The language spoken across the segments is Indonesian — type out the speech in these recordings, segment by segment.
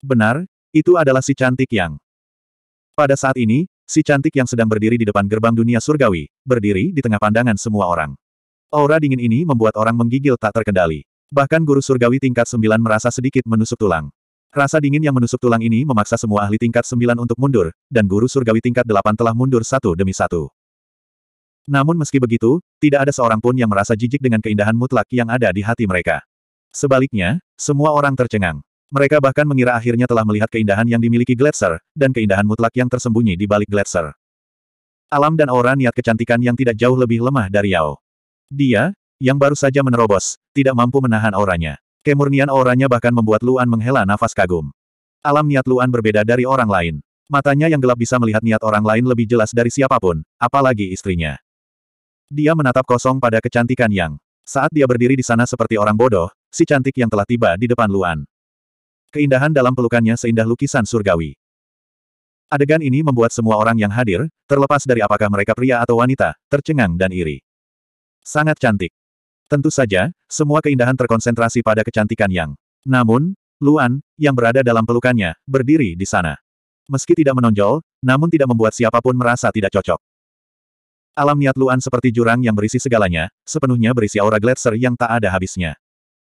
Benar, itu adalah si cantik yang... Pada saat ini, si cantik yang sedang berdiri di depan gerbang dunia surgawi, berdiri di tengah pandangan semua orang. Aura dingin ini membuat orang menggigil tak terkendali. Bahkan guru surgawi tingkat 9 merasa sedikit menusuk tulang. Rasa dingin yang menusuk tulang ini memaksa semua ahli tingkat sembilan untuk mundur, dan guru surgawi tingkat delapan telah mundur satu demi satu. Namun meski begitu, tidak ada seorang pun yang merasa jijik dengan keindahan mutlak yang ada di hati mereka. Sebaliknya, semua orang tercengang. Mereka bahkan mengira akhirnya telah melihat keindahan yang dimiliki Gletser, dan keindahan mutlak yang tersembunyi di balik Gletser. Alam dan aura niat kecantikan yang tidak jauh lebih lemah dari Yao. Dia, yang baru saja menerobos, tidak mampu menahan auranya. Kemurnian auranya bahkan membuat Luan menghela nafas kagum. Alam niat Luan berbeda dari orang lain. Matanya yang gelap bisa melihat niat orang lain lebih jelas dari siapapun, apalagi istrinya. Dia menatap kosong pada kecantikan Yang. Saat dia berdiri di sana seperti orang bodoh, si cantik yang telah tiba di depan Luan. Keindahan dalam pelukannya seindah lukisan surgawi. Adegan ini membuat semua orang yang hadir, terlepas dari apakah mereka pria atau wanita, tercengang dan iri. Sangat cantik. Tentu saja, semua keindahan terkonsentrasi pada kecantikan Yang. Namun, Luan, yang berada dalam pelukannya, berdiri di sana. Meski tidak menonjol, namun tidak membuat siapapun merasa tidak cocok. Alam niat Luan seperti jurang yang berisi segalanya, sepenuhnya berisi aura gletser yang tak ada habisnya.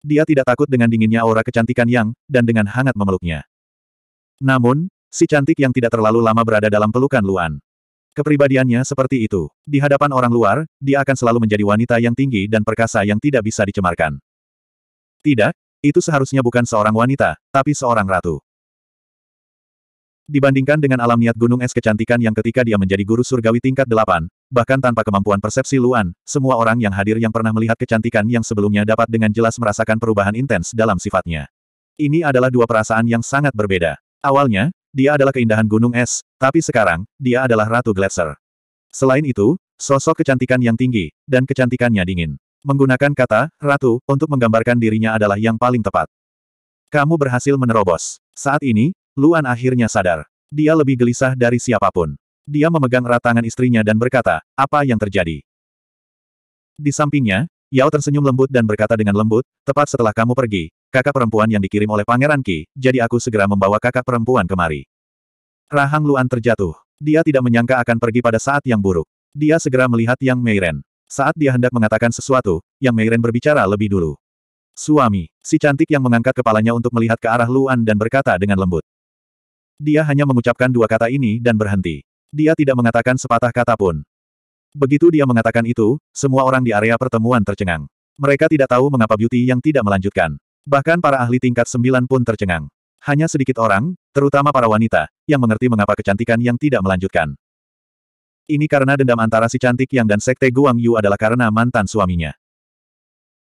Dia tidak takut dengan dinginnya aura kecantikan Yang, dan dengan hangat memeluknya. Namun, si cantik yang tidak terlalu lama berada dalam pelukan Luan. Kepribadiannya seperti itu. Di hadapan orang luar, dia akan selalu menjadi wanita yang tinggi dan perkasa yang tidak bisa dicemarkan. Tidak, itu seharusnya bukan seorang wanita, tapi seorang ratu. Dibandingkan dengan alam niat gunung es kecantikan yang ketika dia menjadi guru surgawi tingkat delapan, bahkan tanpa kemampuan persepsi Luan, semua orang yang hadir yang pernah melihat kecantikan yang sebelumnya dapat dengan jelas merasakan perubahan intens dalam sifatnya. Ini adalah dua perasaan yang sangat berbeda. Awalnya, dia adalah keindahan gunung es, tapi sekarang, dia adalah Ratu Gletser. Selain itu, sosok kecantikan yang tinggi, dan kecantikannya dingin. Menggunakan kata, Ratu, untuk menggambarkan dirinya adalah yang paling tepat. Kamu berhasil menerobos. Saat ini, Luan akhirnya sadar. Dia lebih gelisah dari siapapun. Dia memegang erat tangan istrinya dan berkata, apa yang terjadi? Di sampingnya, Yao tersenyum lembut dan berkata dengan lembut, tepat setelah kamu pergi, kakak perempuan yang dikirim oleh Pangeran Qi, jadi aku segera membawa kakak perempuan kemari. Rahang Luan terjatuh. Dia tidak menyangka akan pergi pada saat yang buruk. Dia segera melihat Yang Meiren. Saat dia hendak mengatakan sesuatu, Yang Meiren berbicara lebih dulu. Suami, si cantik yang mengangkat kepalanya untuk melihat ke arah Luan dan berkata dengan lembut. Dia hanya mengucapkan dua kata ini dan berhenti. Dia tidak mengatakan sepatah kata pun. Begitu dia mengatakan itu, semua orang di area pertemuan tercengang. Mereka tidak tahu mengapa Beauty yang tidak melanjutkan. Bahkan para ahli tingkat sembilan pun tercengang. Hanya sedikit orang, terutama para wanita, yang mengerti mengapa kecantikan yang tidak melanjutkan. Ini karena dendam antara si cantik yang dan sekte Guang Yu adalah karena mantan suaminya.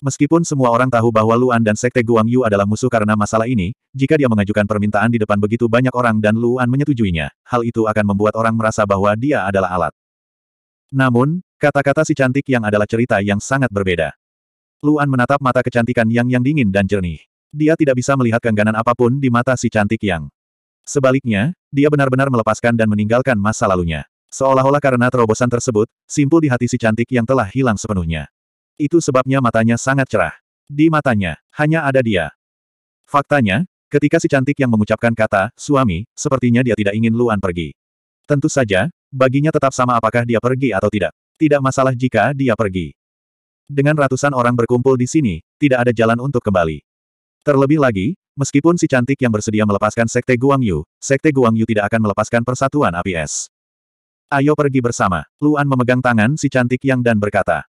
Meskipun semua orang tahu bahwa Luan dan Sekte Guang Yu adalah musuh karena masalah ini, jika dia mengajukan permintaan di depan begitu banyak orang dan Luan menyetujuinya, hal itu akan membuat orang merasa bahwa dia adalah alat. Namun, kata-kata si cantik yang adalah cerita yang sangat berbeda. Luan menatap mata kecantikan Yang yang dingin dan jernih. Dia tidak bisa melihat kengganan apapun di mata si cantik Yang. Sebaliknya, dia benar-benar melepaskan dan meninggalkan masa lalunya. Seolah-olah karena terobosan tersebut, simpul di hati si cantik yang telah hilang sepenuhnya. Itu sebabnya matanya sangat cerah. Di matanya, hanya ada dia. Faktanya, ketika si cantik yang mengucapkan kata, suami, sepertinya dia tidak ingin Luan pergi. Tentu saja, Baginya tetap sama apakah dia pergi atau tidak. Tidak masalah jika dia pergi. Dengan ratusan orang berkumpul di sini, tidak ada jalan untuk kembali. Terlebih lagi, meskipun si cantik yang bersedia melepaskan Sekte Guangyu, Sekte Guangyu tidak akan melepaskan persatuan api es. Ayo pergi bersama. Luan memegang tangan si cantik yang dan berkata.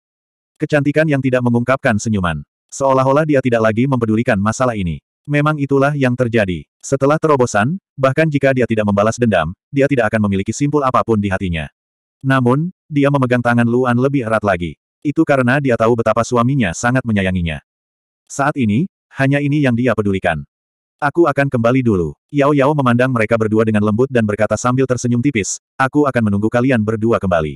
Kecantikan yang tidak mengungkapkan senyuman. Seolah-olah dia tidak lagi mempedulikan masalah ini memang itulah yang terjadi. Setelah terobosan, bahkan jika dia tidak membalas dendam, dia tidak akan memiliki simpul apapun di hatinya. Namun, dia memegang tangan Luan lebih erat lagi. Itu karena dia tahu betapa suaminya sangat menyayanginya. Saat ini, hanya ini yang dia pedulikan. Aku akan kembali dulu. Yao Yao memandang mereka berdua dengan lembut dan berkata sambil tersenyum tipis, aku akan menunggu kalian berdua kembali.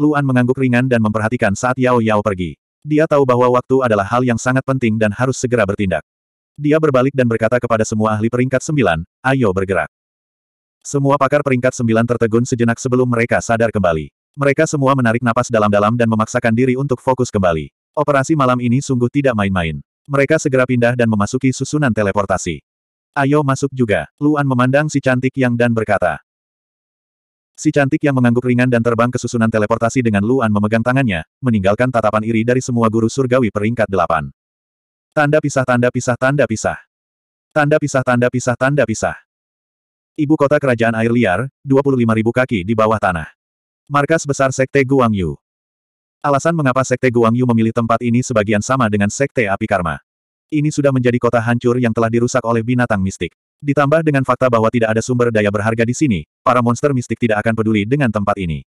Luan mengangguk ringan dan memperhatikan saat Yao Yao pergi. Dia tahu bahwa waktu adalah hal yang sangat penting dan harus segera bertindak. Dia berbalik dan berkata kepada semua ahli peringkat sembilan, ayo bergerak. Semua pakar peringkat sembilan tertegun sejenak sebelum mereka sadar kembali. Mereka semua menarik napas dalam-dalam dan memaksakan diri untuk fokus kembali. Operasi malam ini sungguh tidak main-main. Mereka segera pindah dan memasuki susunan teleportasi. Ayo masuk juga. Luan memandang si cantik yang dan berkata. Si cantik yang mengangguk ringan dan terbang ke susunan teleportasi dengan Luan memegang tangannya, meninggalkan tatapan iri dari semua guru surgawi peringkat delapan. Tanda pisah tanda pisah tanda pisah. Tanda pisah tanda pisah tanda pisah. Ibu kota kerajaan air liar, ribu kaki di bawah tanah. Markas besar Sekte Guangyu. Alasan mengapa Sekte Guangyu memilih tempat ini sebagian sama dengan Sekte Api Karma. Ini sudah menjadi kota hancur yang telah dirusak oleh binatang mistik. Ditambah dengan fakta bahwa tidak ada sumber daya berharga di sini, para monster mistik tidak akan peduli dengan tempat ini.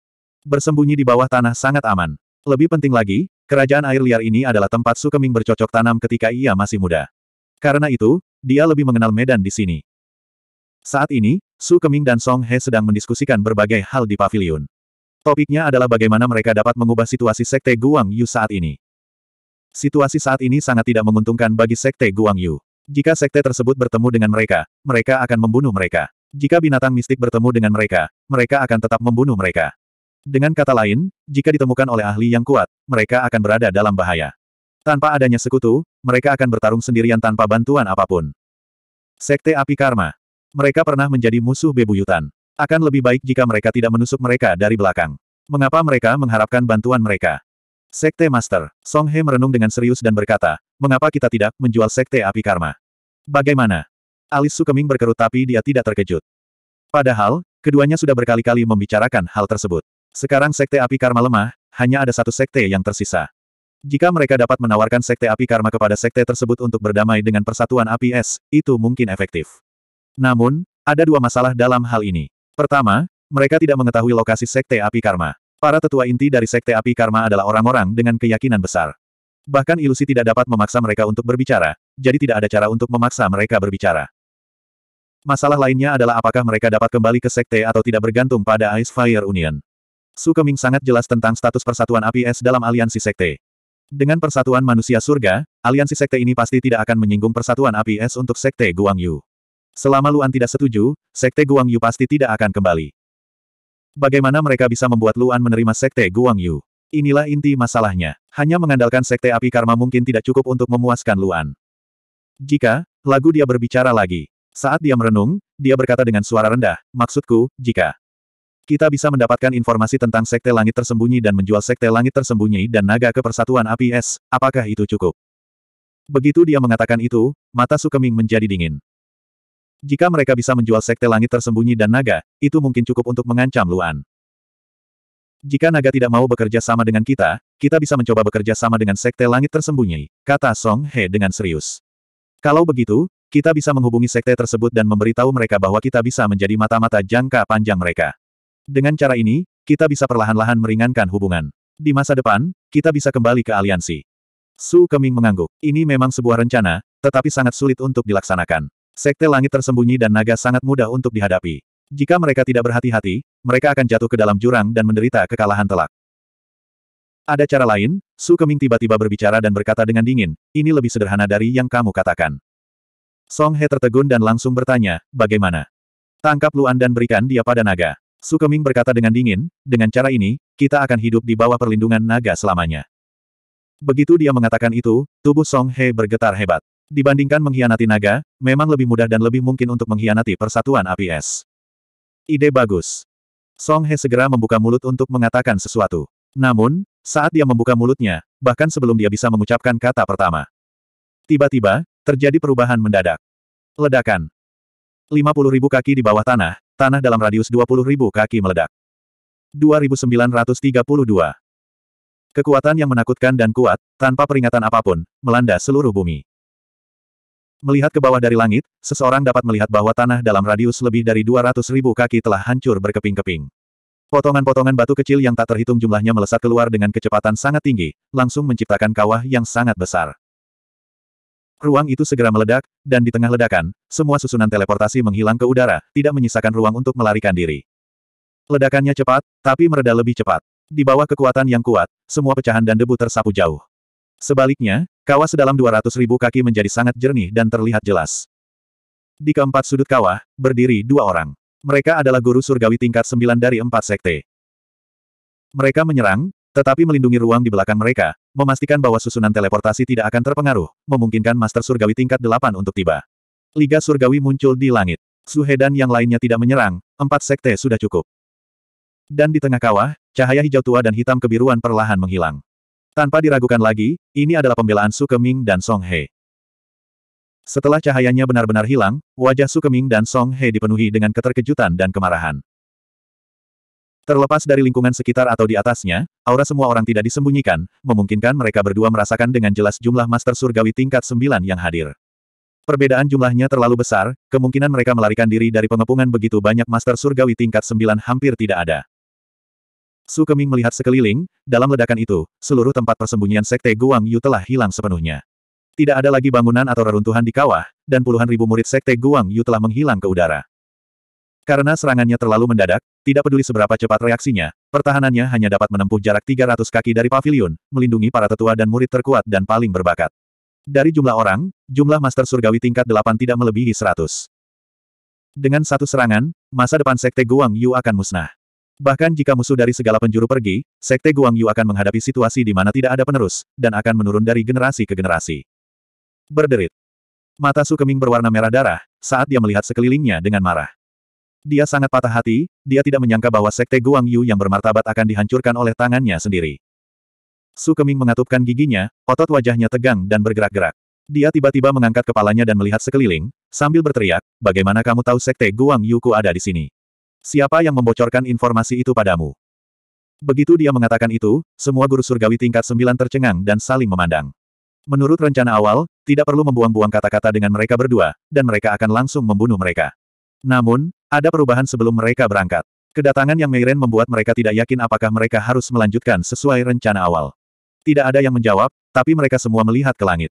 Bersembunyi di bawah tanah sangat aman. Lebih penting lagi, Kerajaan air liar ini adalah tempat Sukeming bercocok tanam ketika ia masih muda. Karena itu, dia lebih mengenal medan di sini. Saat ini, Su Keming dan Song He sedang mendiskusikan berbagai hal di pavilion. Topiknya adalah bagaimana mereka dapat mengubah situasi Sekte Guang Yu saat ini. Situasi saat ini sangat tidak menguntungkan bagi Sekte Guang Yu. Jika Sekte tersebut bertemu dengan mereka, mereka akan membunuh mereka. Jika binatang mistik bertemu dengan mereka, mereka akan tetap membunuh mereka. Dengan kata lain, jika ditemukan oleh ahli yang kuat, mereka akan berada dalam bahaya. Tanpa adanya sekutu, mereka akan bertarung sendirian tanpa bantuan apapun. Sekte Api Karma. Mereka pernah menjadi musuh bebuyutan. Akan lebih baik jika mereka tidak menusuk mereka dari belakang. Mengapa mereka mengharapkan bantuan mereka? Sekte Master, Song He merenung dengan serius dan berkata, mengapa kita tidak menjual Sekte Api Karma? Bagaimana? Alis Sukeming berkerut tapi dia tidak terkejut. Padahal, keduanya sudah berkali-kali membicarakan hal tersebut. Sekarang sekte api karma lemah, hanya ada satu sekte yang tersisa. Jika mereka dapat menawarkan sekte api karma kepada sekte tersebut untuk berdamai dengan persatuan api es, itu mungkin efektif. Namun, ada dua masalah dalam hal ini. Pertama, mereka tidak mengetahui lokasi sekte api karma. Para tetua inti dari sekte api karma adalah orang-orang dengan keyakinan besar. Bahkan ilusi tidak dapat memaksa mereka untuk berbicara, jadi tidak ada cara untuk memaksa mereka berbicara. Masalah lainnya adalah apakah mereka dapat kembali ke sekte atau tidak bergantung pada Ice Fire Union. Su Keming sangat jelas tentang status persatuan api es dalam aliansi sekte. Dengan persatuan manusia surga, aliansi sekte ini pasti tidak akan menyinggung persatuan api es untuk sekte Guangyu. Selama Luan tidak setuju, sekte Guangyu pasti tidak akan kembali. Bagaimana mereka bisa membuat Luan menerima sekte Guangyu? Inilah inti masalahnya. Hanya mengandalkan sekte api karma mungkin tidak cukup untuk memuaskan Luan. Jika, lagu dia berbicara lagi. Saat dia merenung, dia berkata dengan suara rendah, maksudku, jika kita bisa mendapatkan informasi tentang Sekte Langit Tersembunyi dan menjual Sekte Langit Tersembunyi dan Naga ke Persatuan APS. apakah itu cukup? Begitu dia mengatakan itu, mata Sukeming menjadi dingin. Jika mereka bisa menjual Sekte Langit Tersembunyi dan Naga, itu mungkin cukup untuk mengancam Luan. Jika naga tidak mau bekerja sama dengan kita, kita bisa mencoba bekerja sama dengan Sekte Langit Tersembunyi, kata Song He dengan serius. Kalau begitu, kita bisa menghubungi Sekte tersebut dan memberitahu mereka bahwa kita bisa menjadi mata-mata jangka panjang mereka. Dengan cara ini, kita bisa perlahan-lahan meringankan hubungan. Di masa depan, kita bisa kembali ke aliansi. Su Keming mengangguk. Ini memang sebuah rencana, tetapi sangat sulit untuk dilaksanakan. Sekte langit tersembunyi dan naga sangat mudah untuk dihadapi. Jika mereka tidak berhati-hati, mereka akan jatuh ke dalam jurang dan menderita kekalahan telak. Ada cara lain, Su Keming tiba-tiba berbicara dan berkata dengan dingin, ini lebih sederhana dari yang kamu katakan. Song He tertegun dan langsung bertanya, bagaimana? Tangkap Luan dan berikan dia pada naga. Sukeming berkata dengan dingin, dengan cara ini, kita akan hidup di bawah perlindungan naga selamanya. Begitu dia mengatakan itu, tubuh Song He bergetar hebat. Dibandingkan mengkhianati naga, memang lebih mudah dan lebih mungkin untuk mengkhianati persatuan api es. Ide bagus. Song He segera membuka mulut untuk mengatakan sesuatu. Namun, saat dia membuka mulutnya, bahkan sebelum dia bisa mengucapkan kata pertama. Tiba-tiba, terjadi perubahan mendadak. Ledakan. 50.000 kaki di bawah tanah, Tanah dalam radius 20.000 kaki meledak. 2932. Kekuatan yang menakutkan dan kuat, tanpa peringatan apapun, melanda seluruh bumi. Melihat ke bawah dari langit, seseorang dapat melihat bahwa tanah dalam radius lebih dari 200.000 ribu kaki telah hancur berkeping-keping. Potongan-potongan batu kecil yang tak terhitung jumlahnya melesat keluar dengan kecepatan sangat tinggi, langsung menciptakan kawah yang sangat besar. Ruang itu segera meledak, dan di tengah ledakan, semua susunan teleportasi menghilang ke udara, tidak menyisakan ruang untuk melarikan diri. Ledakannya cepat, tapi mereda lebih cepat. Di bawah kekuatan yang kuat, semua pecahan dan debu tersapu jauh. Sebaliknya, kawah sedalam 200 ribu kaki menjadi sangat jernih dan terlihat jelas. Di keempat sudut kawah, berdiri dua orang. Mereka adalah guru surgawi tingkat 9 dari empat sekte. Mereka menyerang, tetapi melindungi ruang di belakang mereka, memastikan bahwa susunan teleportasi tidak akan terpengaruh, memungkinkan Master Surgawi tingkat 8 untuk tiba. Liga Surgawi muncul di langit. Suhe dan yang lainnya tidak menyerang, empat sekte sudah cukup. Dan di tengah kawah, cahaya hijau tua dan hitam kebiruan perlahan menghilang. Tanpa diragukan lagi, ini adalah pembelaan Su Keming dan Song He. Setelah cahayanya benar-benar hilang, wajah Su Keming dan Song He dipenuhi dengan keterkejutan dan kemarahan. Terlepas dari lingkungan sekitar atau di atasnya, aura semua orang tidak disembunyikan, memungkinkan mereka berdua merasakan dengan jelas jumlah Master Surgawi tingkat 9 yang hadir. Perbedaan jumlahnya terlalu besar, kemungkinan mereka melarikan diri dari pengepungan begitu banyak Master Surgawi tingkat 9 hampir tidak ada. Su Keming melihat sekeliling, dalam ledakan itu, seluruh tempat persembunyian Sekte Guang Yu telah hilang sepenuhnya. Tidak ada lagi bangunan atau reruntuhan di kawah, dan puluhan ribu murid sekte Guang Yu telah menghilang ke udara. Karena serangannya terlalu mendadak, tidak peduli seberapa cepat reaksinya, pertahanannya hanya dapat menempuh jarak 300 kaki dari pavilion, melindungi para tetua dan murid terkuat dan paling berbakat. Dari jumlah orang, jumlah Master Surgawi tingkat 8 tidak melebihi 100. Dengan satu serangan, masa depan Sekte Guang Yu akan musnah. Bahkan jika musuh dari segala penjuru pergi, Sekte Guang Yu akan menghadapi situasi di mana tidak ada penerus, dan akan menurun dari generasi ke generasi. Berderit. Mata Su Keming berwarna merah darah, saat dia melihat sekelilingnya dengan marah. Dia sangat patah hati, dia tidak menyangka bahwa sekte Guang Yu yang bermartabat akan dihancurkan oleh tangannya sendiri. Su Keming mengatupkan giginya, otot wajahnya tegang dan bergerak-gerak. Dia tiba-tiba mengangkat kepalanya dan melihat sekeliling, sambil berteriak, bagaimana kamu tahu sekte Guang ku ada di sini? Siapa yang membocorkan informasi itu padamu? Begitu dia mengatakan itu, semua guru surgawi tingkat sembilan tercengang dan saling memandang. Menurut rencana awal, tidak perlu membuang-buang kata-kata dengan mereka berdua, dan mereka akan langsung membunuh mereka. Namun, ada perubahan sebelum mereka berangkat. Kedatangan yang Meiren membuat mereka tidak yakin apakah mereka harus melanjutkan sesuai rencana awal. Tidak ada yang menjawab, tapi mereka semua melihat ke langit.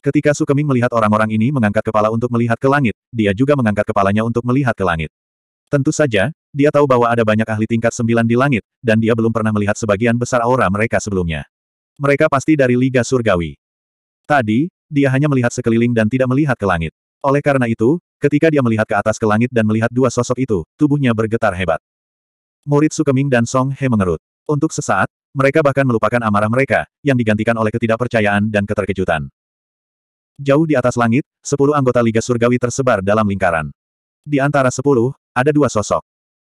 Ketika Sukeming melihat orang-orang ini mengangkat kepala untuk melihat ke langit, dia juga mengangkat kepalanya untuk melihat ke langit. Tentu saja, dia tahu bahwa ada banyak ahli tingkat sembilan di langit, dan dia belum pernah melihat sebagian besar aura mereka sebelumnya. Mereka pasti dari Liga Surgawi. Tadi, dia hanya melihat sekeliling dan tidak melihat ke langit. Oleh karena itu, Ketika dia melihat ke atas ke langit dan melihat dua sosok itu, tubuhnya bergetar hebat. Murid Sukeming dan Song He mengerut. Untuk sesaat, mereka bahkan melupakan amarah mereka, yang digantikan oleh ketidakpercayaan dan keterkejutan. Jauh di atas langit, sepuluh anggota Liga Surgawi tersebar dalam lingkaran. Di antara sepuluh, ada dua sosok.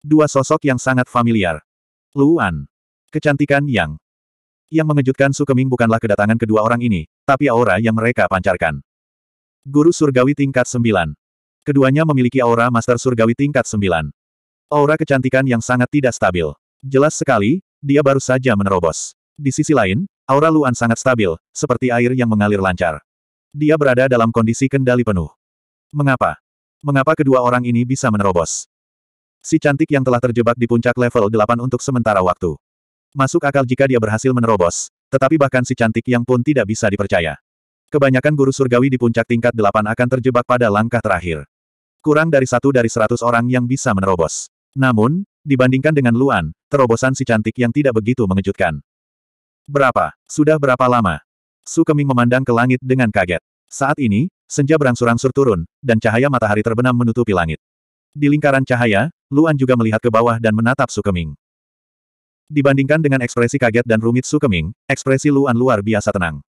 Dua sosok yang sangat familiar. Luan. Kecantikan Yang. Yang mengejutkan Sukeming bukanlah kedatangan kedua orang ini, tapi aura yang mereka pancarkan. Guru Surgawi tingkat sembilan. Keduanya memiliki aura Master Surgawi tingkat 9. Aura kecantikan yang sangat tidak stabil. Jelas sekali, dia baru saja menerobos. Di sisi lain, aura Luan sangat stabil, seperti air yang mengalir lancar. Dia berada dalam kondisi kendali penuh. Mengapa? Mengapa kedua orang ini bisa menerobos? Si cantik yang telah terjebak di puncak level 8 untuk sementara waktu. Masuk akal jika dia berhasil menerobos, tetapi bahkan si cantik yang pun tidak bisa dipercaya. Kebanyakan guru surgawi di puncak tingkat 8 akan terjebak pada langkah terakhir. Kurang dari satu dari seratus orang yang bisa menerobos. Namun, dibandingkan dengan Luan, terobosan si cantik yang tidak begitu mengejutkan. Berapa? Sudah berapa lama? Su Keming memandang ke langit dengan kaget. Saat ini, senja berangsur-angsur turun, dan cahaya matahari terbenam menutupi langit. Di lingkaran cahaya, Luan juga melihat ke bawah dan menatap Su Keming. Dibandingkan dengan ekspresi kaget dan rumit Su Keming, ekspresi Luan luar biasa tenang.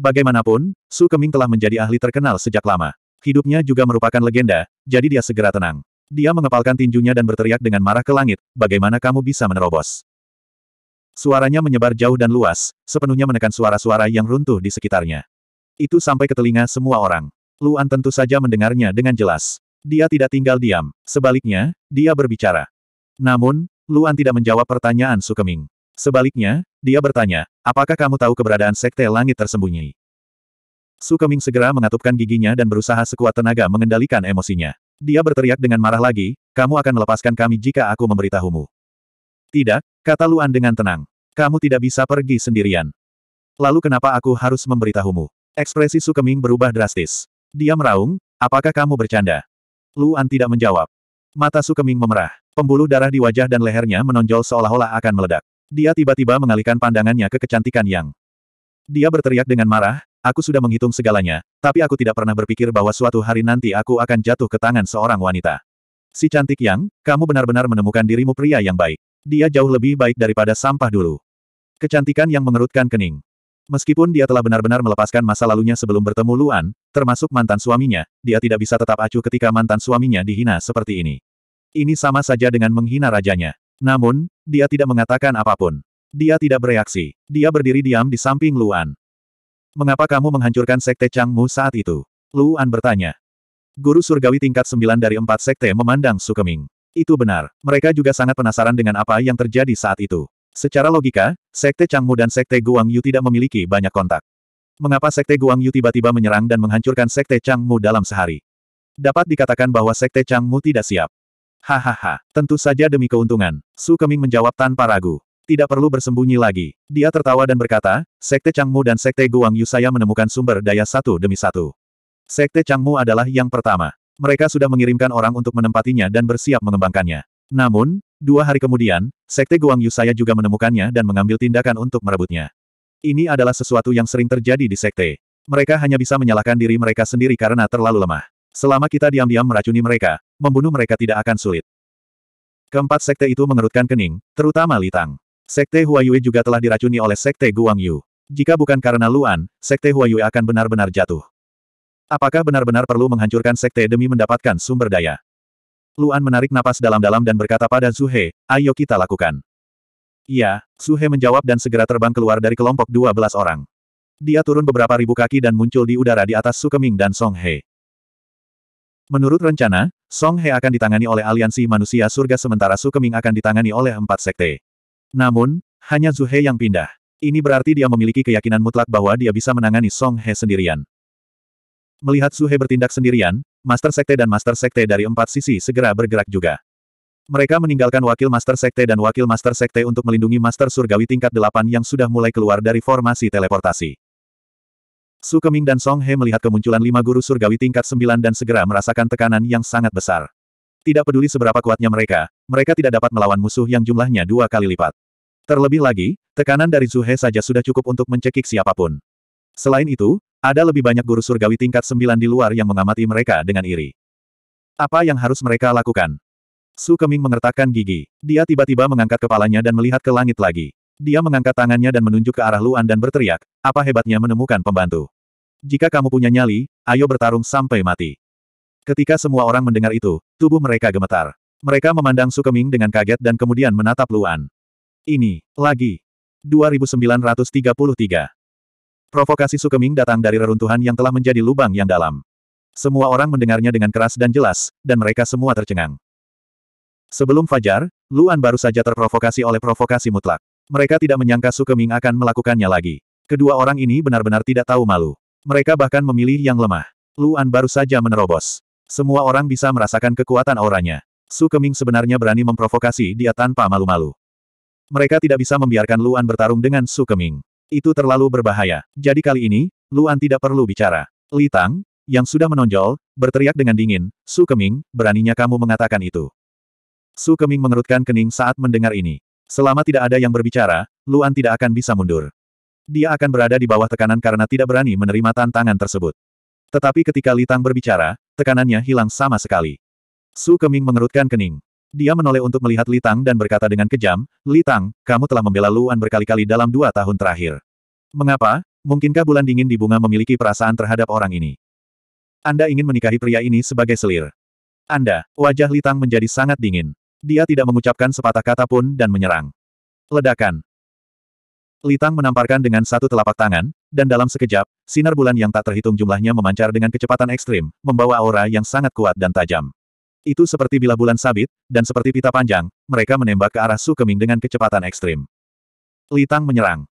Bagaimanapun, Su Keming telah menjadi ahli terkenal sejak lama. Hidupnya juga merupakan legenda, jadi dia segera tenang. Dia mengepalkan tinjunya dan berteriak dengan marah ke langit, bagaimana kamu bisa menerobos? Suaranya menyebar jauh dan luas, sepenuhnya menekan suara-suara yang runtuh di sekitarnya. Itu sampai ke telinga semua orang. Luan tentu saja mendengarnya dengan jelas. Dia tidak tinggal diam, sebaliknya, dia berbicara. Namun, Luan tidak menjawab pertanyaan Sukeming. Sebaliknya, dia bertanya, apakah kamu tahu keberadaan Sekte Langit tersembunyi? Su Keming segera mengatupkan giginya dan berusaha sekuat tenaga mengendalikan emosinya. Dia berteriak dengan marah lagi, kamu akan melepaskan kami jika aku memberitahumu. Tidak, kata Luan dengan tenang. Kamu tidak bisa pergi sendirian. Lalu kenapa aku harus memberitahumu? Ekspresi Su Keming berubah drastis. Dia meraung, apakah kamu bercanda? Luan tidak menjawab. Mata Su Keming memerah. Pembuluh darah di wajah dan lehernya menonjol seolah-olah akan meledak. Dia tiba-tiba mengalihkan pandangannya ke kecantikan Yang. Dia berteriak dengan marah, Aku sudah menghitung segalanya, tapi aku tidak pernah berpikir bahwa suatu hari nanti aku akan jatuh ke tangan seorang wanita. Si cantik yang, kamu benar-benar menemukan dirimu pria yang baik. Dia jauh lebih baik daripada sampah dulu. Kecantikan yang mengerutkan kening. Meskipun dia telah benar-benar melepaskan masa lalunya sebelum bertemu Luan, termasuk mantan suaminya, dia tidak bisa tetap acuh ketika mantan suaminya dihina seperti ini. Ini sama saja dengan menghina rajanya. Namun, dia tidak mengatakan apapun. Dia tidak bereaksi. Dia berdiri diam di samping Luan. Mengapa kamu menghancurkan sekte Changmu saat itu? Luan bertanya. Guru surgawi tingkat sembilan dari empat sekte memandang Sukeming. Itu benar, mereka juga sangat penasaran dengan apa yang terjadi saat itu. Secara logika, sekte Changmu dan sekte Guang Yu tidak memiliki banyak kontak. Mengapa sekte Guang Yu tiba-tiba menyerang dan menghancurkan sekte Changmu dalam sehari? Dapat dikatakan bahwa sekte Changmu tidak siap. Hahaha, tentu saja demi keuntungan, Su Keming menjawab tanpa ragu. Tidak perlu bersembunyi lagi. Dia tertawa dan berkata, Sekte Changmu dan Sekte Guang Yu saya menemukan sumber daya satu demi satu. Sekte Changmu adalah yang pertama. Mereka sudah mengirimkan orang untuk menempatinya dan bersiap mengembangkannya. Namun, dua hari kemudian, Sekte Guang Yu saya juga menemukannya dan mengambil tindakan untuk merebutnya. Ini adalah sesuatu yang sering terjadi di Sekte. Mereka hanya bisa menyalahkan diri mereka sendiri karena terlalu lemah. Selama kita diam-diam meracuni mereka, membunuh mereka tidak akan sulit. Keempat sekte itu mengerutkan kening, terutama Litang. Sekte Huayue juga telah diracuni oleh Sekte Guangyu. Jika bukan karena Luan, Sekte Huayue akan benar-benar jatuh. Apakah benar-benar perlu menghancurkan Sekte demi mendapatkan sumber daya? Luan menarik napas dalam-dalam dan berkata pada Zuhe, ayo kita lakukan. Iya, Zuhe menjawab dan segera terbang keluar dari kelompok 12 orang. Dia turun beberapa ribu kaki dan muncul di udara di atas Sukeming dan Song He. Menurut rencana, Song He akan ditangani oleh aliansi manusia surga sementara Sukeming akan ditangani oleh empat sekte. Namun, hanya Zuhe yang pindah. Ini berarti dia memiliki keyakinan mutlak bahwa dia bisa menangani Song He sendirian. Melihat Zuhe bertindak sendirian, Master Sekte dan Master Sekte dari empat sisi segera bergerak juga. Mereka meninggalkan Wakil Master Sekte dan Wakil Master Sekte untuk melindungi Master Surgawi tingkat delapan yang sudah mulai keluar dari formasi teleportasi. Su Keming dan Song He melihat kemunculan lima guru surgawi tingkat sembilan dan segera merasakan tekanan yang sangat besar. Tidak peduli seberapa kuatnya mereka, mereka tidak dapat melawan musuh yang jumlahnya dua kali lipat. Terlebih lagi, tekanan dari Zuhe saja sudah cukup untuk mencekik siapapun. Selain itu, ada lebih banyak guru surgawi tingkat sembilan di luar yang mengamati mereka dengan iri. Apa yang harus mereka lakukan? Su Keming mengertakkan gigi. Dia tiba-tiba mengangkat kepalanya dan melihat ke langit lagi. Dia mengangkat tangannya dan menunjuk ke arah Luan dan berteriak, apa hebatnya menemukan pembantu. Jika kamu punya nyali, ayo bertarung sampai mati. Ketika semua orang mendengar itu, tubuh mereka gemetar. Mereka memandang Su Keming dengan kaget dan kemudian menatap Luan. Ini, lagi. 2933. Provokasi Sukeming datang dari reruntuhan yang telah menjadi lubang yang dalam. Semua orang mendengarnya dengan keras dan jelas, dan mereka semua tercengang. Sebelum Fajar, Luan baru saja terprovokasi oleh provokasi mutlak. Mereka tidak menyangka Sukeming akan melakukannya lagi. Kedua orang ini benar-benar tidak tahu malu. Mereka bahkan memilih yang lemah. Luan baru saja menerobos. Semua orang bisa merasakan kekuatan auranya. Sukeming sebenarnya berani memprovokasi dia tanpa malu-malu. Mereka tidak bisa membiarkan Luan bertarung dengan Su Keming. Itu terlalu berbahaya. Jadi kali ini, Luan tidak perlu bicara. Li Tang, yang sudah menonjol, berteriak dengan dingin, Su Keming, beraninya kamu mengatakan itu. Su Keming mengerutkan kening saat mendengar ini. Selama tidak ada yang berbicara, Luan tidak akan bisa mundur. Dia akan berada di bawah tekanan karena tidak berani menerima tantangan tersebut. Tetapi ketika Li Tang berbicara, tekanannya hilang sama sekali. Su Keming mengerutkan kening. Dia menoleh untuk melihat Li Tang dan berkata dengan kejam, Li Tang, kamu telah membela Luan berkali-kali dalam dua tahun terakhir. Mengapa? Mungkinkah bulan dingin di bunga memiliki perasaan terhadap orang ini? Anda ingin menikahi pria ini sebagai selir. Anda, wajah Li Tang menjadi sangat dingin. Dia tidak mengucapkan sepatah kata pun dan menyerang. Ledakan. Li Tang menamparkan dengan satu telapak tangan, dan dalam sekejap, sinar bulan yang tak terhitung jumlahnya memancar dengan kecepatan ekstrim, membawa aura yang sangat kuat dan tajam. Itu seperti bila bulan sabit, dan seperti pita panjang, mereka menembak ke arah Su Keming dengan kecepatan ekstrim. Li Tang menyerang.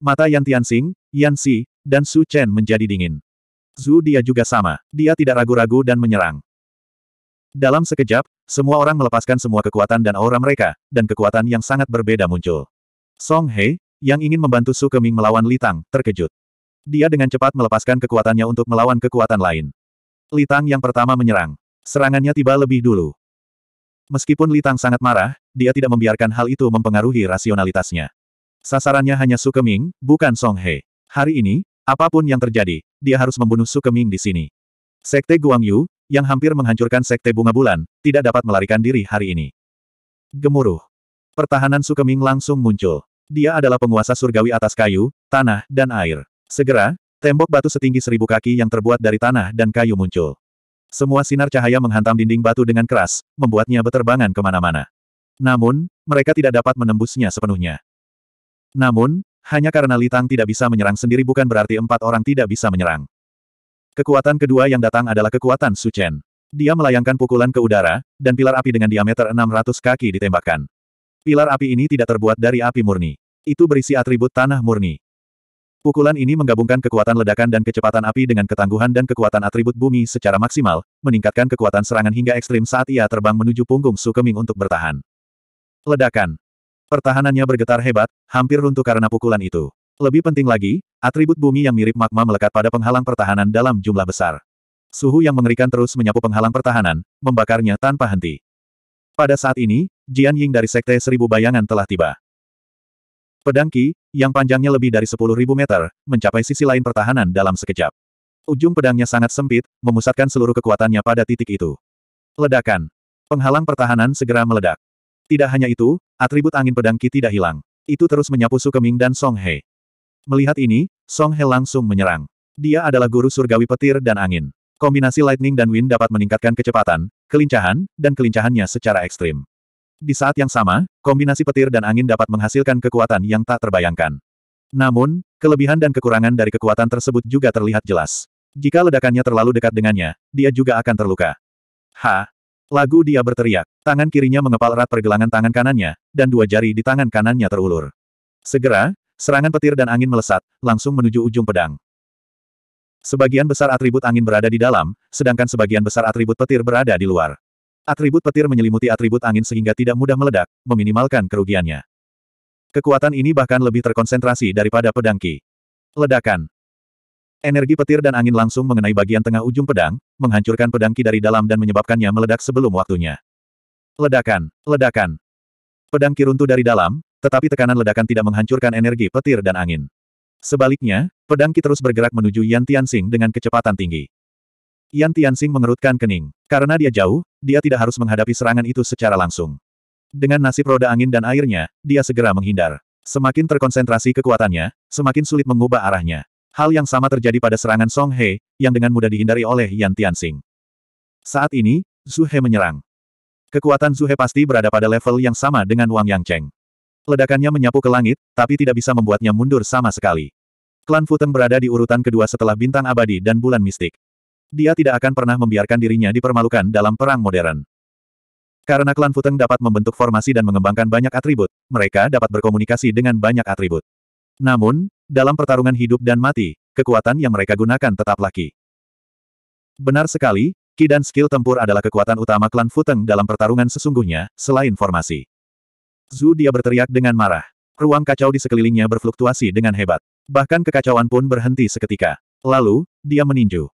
Mata Yan Tianxing, Yan Xi, dan Su Chen menjadi dingin. Zhu dia juga sama, dia tidak ragu-ragu dan menyerang. Dalam sekejap, semua orang melepaskan semua kekuatan dan aura mereka, dan kekuatan yang sangat berbeda muncul. Song He, yang ingin membantu Su Keming melawan Li Tang, terkejut. Dia dengan cepat melepaskan kekuatannya untuk melawan kekuatan lain. Li Tang yang pertama menyerang. Serangannya tiba lebih dulu. Meskipun Litang sangat marah, dia tidak membiarkan hal itu mempengaruhi rasionalitasnya. Sasarannya hanya Su Keming, bukan Song He. Hari ini, apapun yang terjadi, dia harus membunuh Su Keming di sini. Sekte Guangyu, yang hampir menghancurkan Sekte Bunga Bulan, tidak dapat melarikan diri hari ini. Gemuruh. Pertahanan Su Keming langsung muncul. Dia adalah penguasa surgawi atas kayu, tanah, dan air. Segera, tembok batu setinggi seribu kaki yang terbuat dari tanah dan kayu muncul. Semua sinar cahaya menghantam dinding batu dengan keras, membuatnya beterbangan kemana-mana. Namun, mereka tidak dapat menembusnya sepenuhnya. Namun, hanya karena Litang tidak bisa menyerang sendiri bukan berarti empat orang tidak bisa menyerang. Kekuatan kedua yang datang adalah kekuatan Su Chen. Dia melayangkan pukulan ke udara, dan pilar api dengan diameter 600 kaki ditembakkan. Pilar api ini tidak terbuat dari api murni. Itu berisi atribut tanah murni. Pukulan ini menggabungkan kekuatan ledakan dan kecepatan api dengan ketangguhan dan kekuatan atribut bumi secara maksimal, meningkatkan kekuatan serangan hingga ekstrim saat ia terbang menuju punggung Sukeming untuk bertahan. Ledakan. Pertahanannya bergetar hebat, hampir runtuh karena pukulan itu. Lebih penting lagi, atribut bumi yang mirip magma melekat pada penghalang pertahanan dalam jumlah besar. Suhu yang mengerikan terus menyapu penghalang pertahanan, membakarnya tanpa henti. Pada saat ini, Jian Ying dari Sekte Seribu Bayangan telah tiba. Pedang Ki, yang panjangnya lebih dari 10.000 meter, mencapai sisi lain pertahanan dalam sekejap. Ujung pedangnya sangat sempit, memusatkan seluruh kekuatannya pada titik itu. Ledakan. Penghalang pertahanan segera meledak. Tidak hanya itu, atribut angin pedang Ki tidak hilang. Itu terus menyapu Su Keming dan Song He. Melihat ini, Song He langsung menyerang. Dia adalah guru surgawi petir dan angin. Kombinasi lightning dan wind dapat meningkatkan kecepatan, kelincahan, dan kelincahannya secara ekstrim. Di saat yang sama, kombinasi petir dan angin dapat menghasilkan kekuatan yang tak terbayangkan. Namun, kelebihan dan kekurangan dari kekuatan tersebut juga terlihat jelas. Jika ledakannya terlalu dekat dengannya, dia juga akan terluka. Ha! Lagu dia berteriak, tangan kirinya mengepal erat pergelangan tangan kanannya, dan dua jari di tangan kanannya terulur. Segera, serangan petir dan angin melesat, langsung menuju ujung pedang. Sebagian besar atribut angin berada di dalam, sedangkan sebagian besar atribut petir berada di luar. Atribut petir menyelimuti atribut angin sehingga tidak mudah meledak, meminimalkan kerugiannya. Kekuatan ini bahkan lebih terkonsentrasi daripada pedang Ki. Ledakan. Energi petir dan angin langsung mengenai bagian tengah ujung pedang, menghancurkan pedang Ki dari dalam dan menyebabkannya meledak sebelum waktunya. Ledakan, ledakan. Pedang Ki runtuh dari dalam, tetapi tekanan ledakan tidak menghancurkan energi petir dan angin. Sebaliknya, pedang Ki terus bergerak menuju Yan Tianxing dengan kecepatan tinggi. Yan Tianxing mengerutkan kening. Karena dia jauh, dia tidak harus menghadapi serangan itu secara langsung. Dengan nasib roda angin dan airnya, dia segera menghindar. Semakin terkonsentrasi kekuatannya, semakin sulit mengubah arahnya. Hal yang sama terjadi pada serangan Song He, yang dengan mudah dihindari oleh Yan Tianxing. Saat ini, Zhu He menyerang. Kekuatan Zhu He pasti berada pada level yang sama dengan Wang Yang Cheng. Ledakannya menyapu ke langit, tapi tidak bisa membuatnya mundur sama sekali. Klan Futeng berada di urutan kedua setelah Bintang Abadi dan Bulan Mistik. Dia tidak akan pernah membiarkan dirinya dipermalukan dalam perang modern. Karena klan Futeng dapat membentuk formasi dan mengembangkan banyak atribut, mereka dapat berkomunikasi dengan banyak atribut. Namun, dalam pertarungan hidup dan mati, kekuatan yang mereka gunakan tetap laki. Benar sekali, Ki dan skill tempur adalah kekuatan utama klan Futeng dalam pertarungan sesungguhnya, selain formasi. Zhu dia berteriak dengan marah. Ruang kacau di sekelilingnya berfluktuasi dengan hebat. Bahkan kekacauan pun berhenti seketika. Lalu, dia meninju.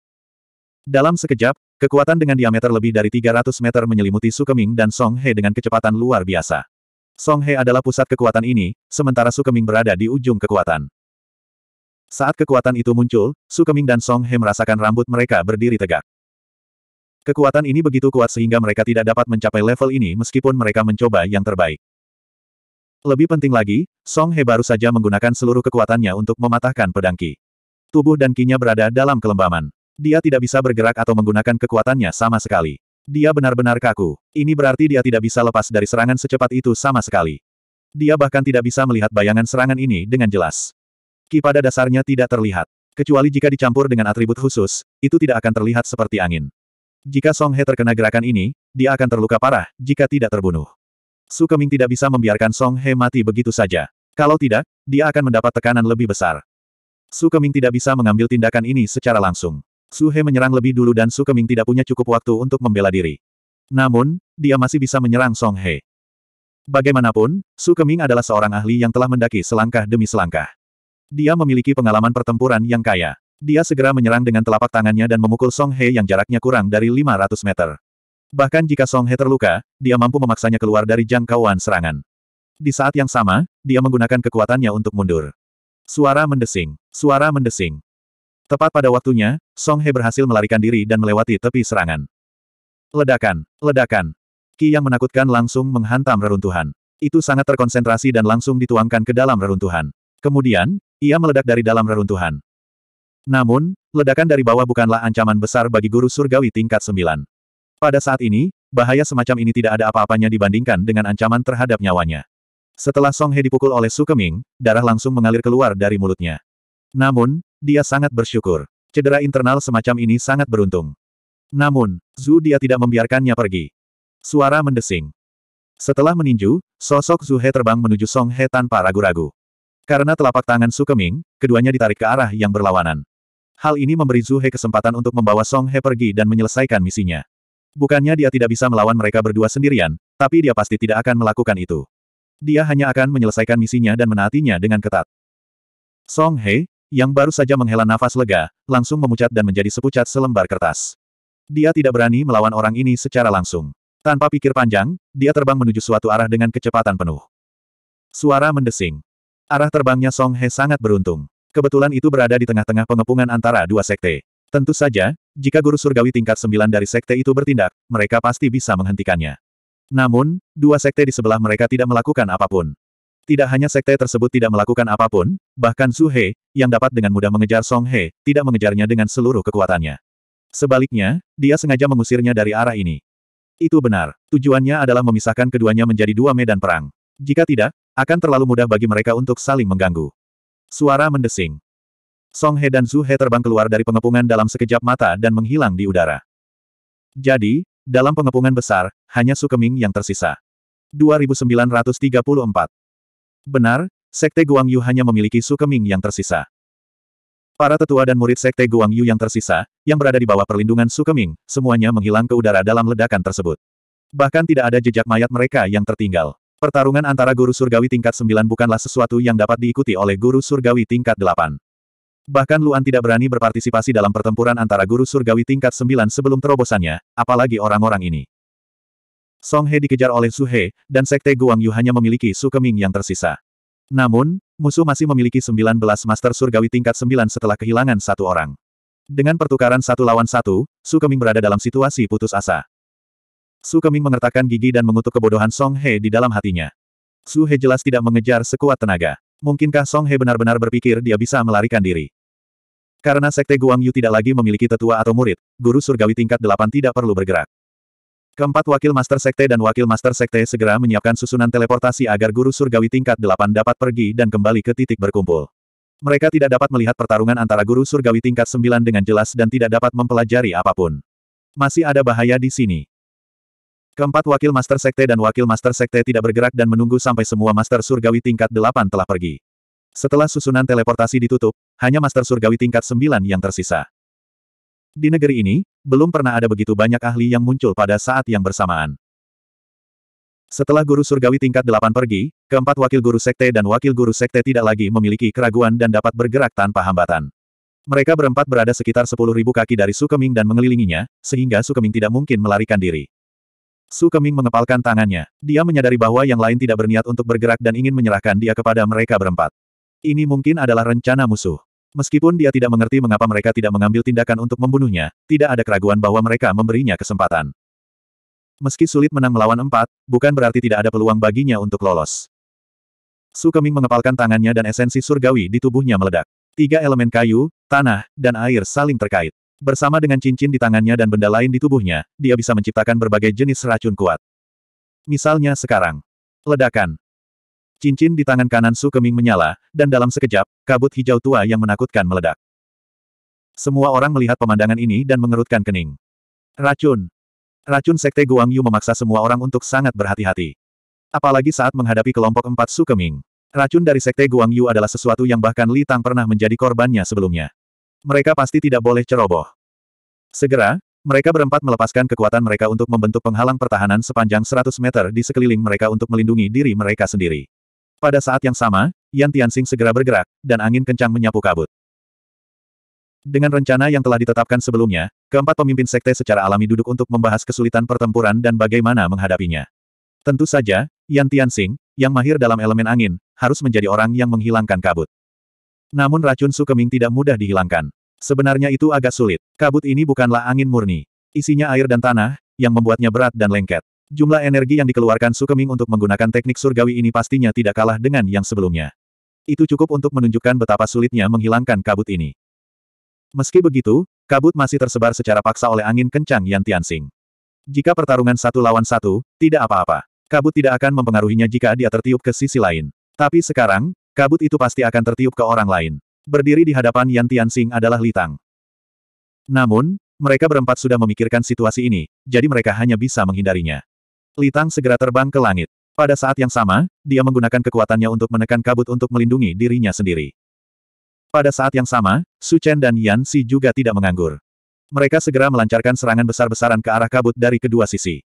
Dalam sekejap, kekuatan dengan diameter lebih dari 300 meter menyelimuti Sukeming dan Song He dengan kecepatan luar biasa. Song He adalah pusat kekuatan ini, sementara Sukeming berada di ujung kekuatan. Saat kekuatan itu muncul, Sukeming dan Song He merasakan rambut mereka berdiri tegak. Kekuatan ini begitu kuat sehingga mereka tidak dapat mencapai level ini meskipun mereka mencoba yang terbaik. Lebih penting lagi, Song He baru saja menggunakan seluruh kekuatannya untuk mematahkan pedang Ki. Tubuh dan Kinya berada dalam kelembaman. Dia tidak bisa bergerak atau menggunakan kekuatannya sama sekali. Dia benar-benar kaku. Ini berarti dia tidak bisa lepas dari serangan secepat itu sama sekali. Dia bahkan tidak bisa melihat bayangan serangan ini dengan jelas. Ki pada dasarnya tidak terlihat. Kecuali jika dicampur dengan atribut khusus, itu tidak akan terlihat seperti angin. Jika Song He terkena gerakan ini, dia akan terluka parah jika tidak terbunuh. Su Keming tidak bisa membiarkan Song He mati begitu saja. Kalau tidak, dia akan mendapat tekanan lebih besar. Su Keming tidak bisa mengambil tindakan ini secara langsung. Suhe menyerang lebih dulu dan Su Keming tidak punya cukup waktu untuk membela diri. Namun, dia masih bisa menyerang Song He. Bagaimanapun, Su Keming adalah seorang ahli yang telah mendaki selangkah demi selangkah. Dia memiliki pengalaman pertempuran yang kaya. Dia segera menyerang dengan telapak tangannya dan memukul Song He yang jaraknya kurang dari 500 meter. Bahkan jika Song He terluka, dia mampu memaksanya keluar dari jangkauan serangan. Di saat yang sama, dia menggunakan kekuatannya untuk mundur. Suara mendesing. Suara mendesing. Tepat pada waktunya, Song He berhasil melarikan diri dan melewati tepi serangan. Ledakan, ledakan. Ki yang menakutkan langsung menghantam reruntuhan. Itu sangat terkonsentrasi dan langsung dituangkan ke dalam reruntuhan. Kemudian, ia meledak dari dalam reruntuhan. Namun, ledakan dari bawah bukanlah ancaman besar bagi guru surgawi tingkat 9. Pada saat ini, bahaya semacam ini tidak ada apa-apanya dibandingkan dengan ancaman terhadap nyawanya. Setelah Song He dipukul oleh Su Sukeming, darah langsung mengalir keluar dari mulutnya. Namun, dia sangat bersyukur. Cedera internal semacam ini sangat beruntung. Namun, Zhu dia tidak membiarkannya pergi. Suara mendesing. Setelah meninju, sosok Zhu He terbang menuju Song He tanpa ragu-ragu. Karena telapak tangan Su Keming, keduanya ditarik ke arah yang berlawanan. Hal ini memberi Zhu He kesempatan untuk membawa Song He pergi dan menyelesaikan misinya. Bukannya dia tidak bisa melawan mereka berdua sendirian, tapi dia pasti tidak akan melakukan itu. Dia hanya akan menyelesaikan misinya dan menaatinya dengan ketat. Song He, yang baru saja menghela nafas lega, langsung memucat dan menjadi sepucat selembar kertas. Dia tidak berani melawan orang ini secara langsung. Tanpa pikir panjang, dia terbang menuju suatu arah dengan kecepatan penuh. Suara mendesing. Arah terbangnya Song He sangat beruntung. Kebetulan itu berada di tengah-tengah pengepungan antara dua sekte. Tentu saja, jika guru surgawi tingkat sembilan dari sekte itu bertindak, mereka pasti bisa menghentikannya. Namun, dua sekte di sebelah mereka tidak melakukan apapun. Tidak hanya sekte tersebut tidak melakukan apapun, bahkan Su He, yang dapat dengan mudah mengejar Song He, tidak mengejarnya dengan seluruh kekuatannya. Sebaliknya, dia sengaja mengusirnya dari arah ini. Itu benar, tujuannya adalah memisahkan keduanya menjadi dua medan perang. Jika tidak, akan terlalu mudah bagi mereka untuk saling mengganggu. Suara mendesing. Song He dan Su He terbang keluar dari pengepungan dalam sekejap mata dan menghilang di udara. Jadi, dalam pengepungan besar, hanya Su Keming yang tersisa. 2934 Benar, Sekte Guangyu hanya memiliki Su Keming yang tersisa. Para tetua dan murid Sekte Guangyu yang tersisa, yang berada di bawah perlindungan Su Keming, semuanya menghilang ke udara dalam ledakan tersebut. Bahkan tidak ada jejak mayat mereka yang tertinggal. Pertarungan antara Guru Surgawi tingkat 9 bukanlah sesuatu yang dapat diikuti oleh Guru Surgawi tingkat 8. Bahkan Luan tidak berani berpartisipasi dalam pertempuran antara Guru Surgawi tingkat 9 sebelum terobosannya, apalagi orang-orang ini. Song He dikejar oleh Su He, dan Sekte Guang Yu hanya memiliki Su Keming yang tersisa. Namun, musuh masih memiliki 19 Master Surgawi tingkat 9 setelah kehilangan satu orang. Dengan pertukaran satu lawan satu, Su Keming berada dalam situasi putus asa. Su Keming mengertakkan gigi dan mengutuk kebodohan Song He di dalam hatinya. Su He jelas tidak mengejar sekuat tenaga. Mungkinkah Song He benar-benar berpikir dia bisa melarikan diri? Karena Sekte Guang Yu tidak lagi memiliki tetua atau murid, guru surgawi tingkat 8 tidak perlu bergerak. Keempat wakil Master Sekte dan wakil Master Sekte segera menyiapkan susunan teleportasi agar guru surgawi tingkat 8 dapat pergi dan kembali ke titik berkumpul. Mereka tidak dapat melihat pertarungan antara guru surgawi tingkat 9 dengan jelas dan tidak dapat mempelajari apapun. Masih ada bahaya di sini. Keempat wakil Master Sekte dan wakil Master Sekte tidak bergerak dan menunggu sampai semua Master Surgawi tingkat 8 telah pergi. Setelah susunan teleportasi ditutup, hanya Master Surgawi tingkat 9 yang tersisa. Di negeri ini, belum pernah ada begitu banyak ahli yang muncul pada saat yang bersamaan. Setelah guru surgawi tingkat 8 pergi, keempat wakil guru sekte dan wakil guru sekte tidak lagi memiliki keraguan dan dapat bergerak tanpa hambatan. Mereka berempat berada sekitar 10.000 kaki dari Sukeming dan mengelilinginya, sehingga Sukeming tidak mungkin melarikan diri. Sukeming mengepalkan tangannya. Dia menyadari bahwa yang lain tidak berniat untuk bergerak dan ingin menyerahkan dia kepada mereka berempat. Ini mungkin adalah rencana musuh. Meskipun dia tidak mengerti mengapa mereka tidak mengambil tindakan untuk membunuhnya, tidak ada keraguan bahwa mereka memberinya kesempatan. Meski sulit menang melawan empat, bukan berarti tidak ada peluang baginya untuk lolos. Su Keming mengepalkan tangannya dan esensi surgawi di tubuhnya meledak. Tiga elemen kayu, tanah, dan air saling terkait. Bersama dengan cincin di tangannya dan benda lain di tubuhnya, dia bisa menciptakan berbagai jenis racun kuat. Misalnya sekarang. Ledakan. Cincin di tangan kanan Su Keming menyala, dan dalam sekejap, kabut hijau tua yang menakutkan meledak. Semua orang melihat pemandangan ini dan mengerutkan kening. Racun. Racun Sekte Guangyu memaksa semua orang untuk sangat berhati-hati. Apalagi saat menghadapi kelompok empat Su Keming. Racun dari Sekte Guangyu adalah sesuatu yang bahkan Li Tang pernah menjadi korbannya sebelumnya. Mereka pasti tidak boleh ceroboh. Segera, mereka berempat melepaskan kekuatan mereka untuk membentuk penghalang pertahanan sepanjang 100 meter di sekeliling mereka untuk melindungi diri mereka sendiri. Pada saat yang sama, Yan Tianxing segera bergerak, dan angin kencang menyapu kabut. Dengan rencana yang telah ditetapkan sebelumnya, keempat pemimpin sekte secara alami duduk untuk membahas kesulitan pertempuran dan bagaimana menghadapinya. Tentu saja, Yan Tianxing, yang mahir dalam elemen angin, harus menjadi orang yang menghilangkan kabut. Namun racun Su Keming tidak mudah dihilangkan. Sebenarnya itu agak sulit. Kabut ini bukanlah angin murni. Isinya air dan tanah, yang membuatnya berat dan lengket jumlah energi yang dikeluarkan Sukeming untuk menggunakan teknik surgawi ini pastinya tidak kalah dengan yang sebelumnya. Itu cukup untuk menunjukkan betapa sulitnya menghilangkan kabut ini. Meski begitu, kabut masih tersebar secara paksa oleh angin kencang Yan Tianxing. Jika pertarungan satu lawan satu, tidak apa-apa. Kabut tidak akan mempengaruhinya jika dia tertiup ke sisi lain. Tapi sekarang, kabut itu pasti akan tertiup ke orang lain. Berdiri di hadapan Yan Tianxing adalah Litang. Namun, mereka berempat sudah memikirkan situasi ini, jadi mereka hanya bisa menghindarinya. Litang segera terbang ke langit. Pada saat yang sama, dia menggunakan kekuatannya untuk menekan kabut untuk melindungi dirinya sendiri. Pada saat yang sama, Su Chen dan Yan Si juga tidak menganggur. Mereka segera melancarkan serangan besar-besaran ke arah kabut dari kedua sisi.